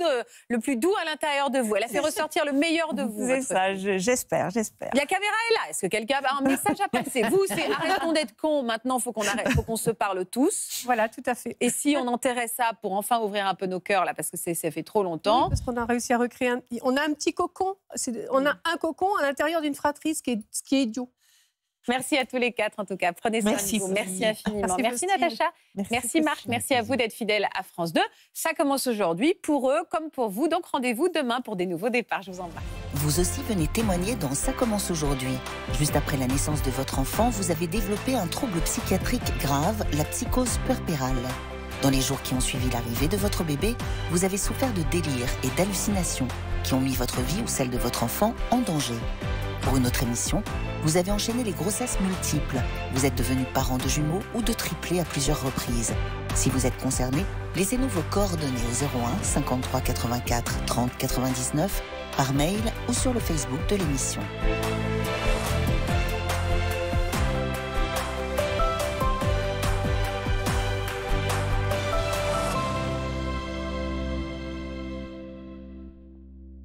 le plus doux à l'intérieur de vous. Elle a fait ressortir le meilleur de vous. C'est ça, j'espère, j'espère. La caméra est là. Est-ce que quelqu'un a un message à passer Vous, c'est arrêtons d'être cons. Maintenant, faut qu'on arrête, faut qu'on se parle tous. Voilà, tout à fait. Et si on enterrait ça pour enfin ouvrir un peu nos cœurs là, parce que ça fait trop longtemps. parce qu'on a réussi à recréer. Un... On a un petit cocon. On a un cocon à l'intérieur d'une fratrie, qui est, ce qui est idiot. Merci à tous les quatre, en tout cas. Prenez soin merci, de vous. Merci infiniment. Merci, Natacha. Merci, Marc. Merci à vous d'être fidèle à France 2. Ça commence aujourd'hui pour eux comme pour vous. Donc rendez-vous demain pour des nouveaux départs. Je vous embrasse. Vous aussi venez témoigner dans Ça commence aujourd'hui. Juste après la naissance de votre enfant, vous avez développé un trouble psychiatrique grave, la psychose puerpérale. Dans les jours qui ont suivi l'arrivée de votre bébé, vous avez souffert de délires et d'hallucinations qui ont mis votre vie ou celle de votre enfant en danger pour une autre émission, vous avez enchaîné les grossesses multiples. Vous êtes devenu parent de jumeaux ou de triplés à plusieurs reprises. Si vous êtes concerné, laissez-nous vos coordonnées au 01 53 84 30 99 par mail ou sur le Facebook de l'émission.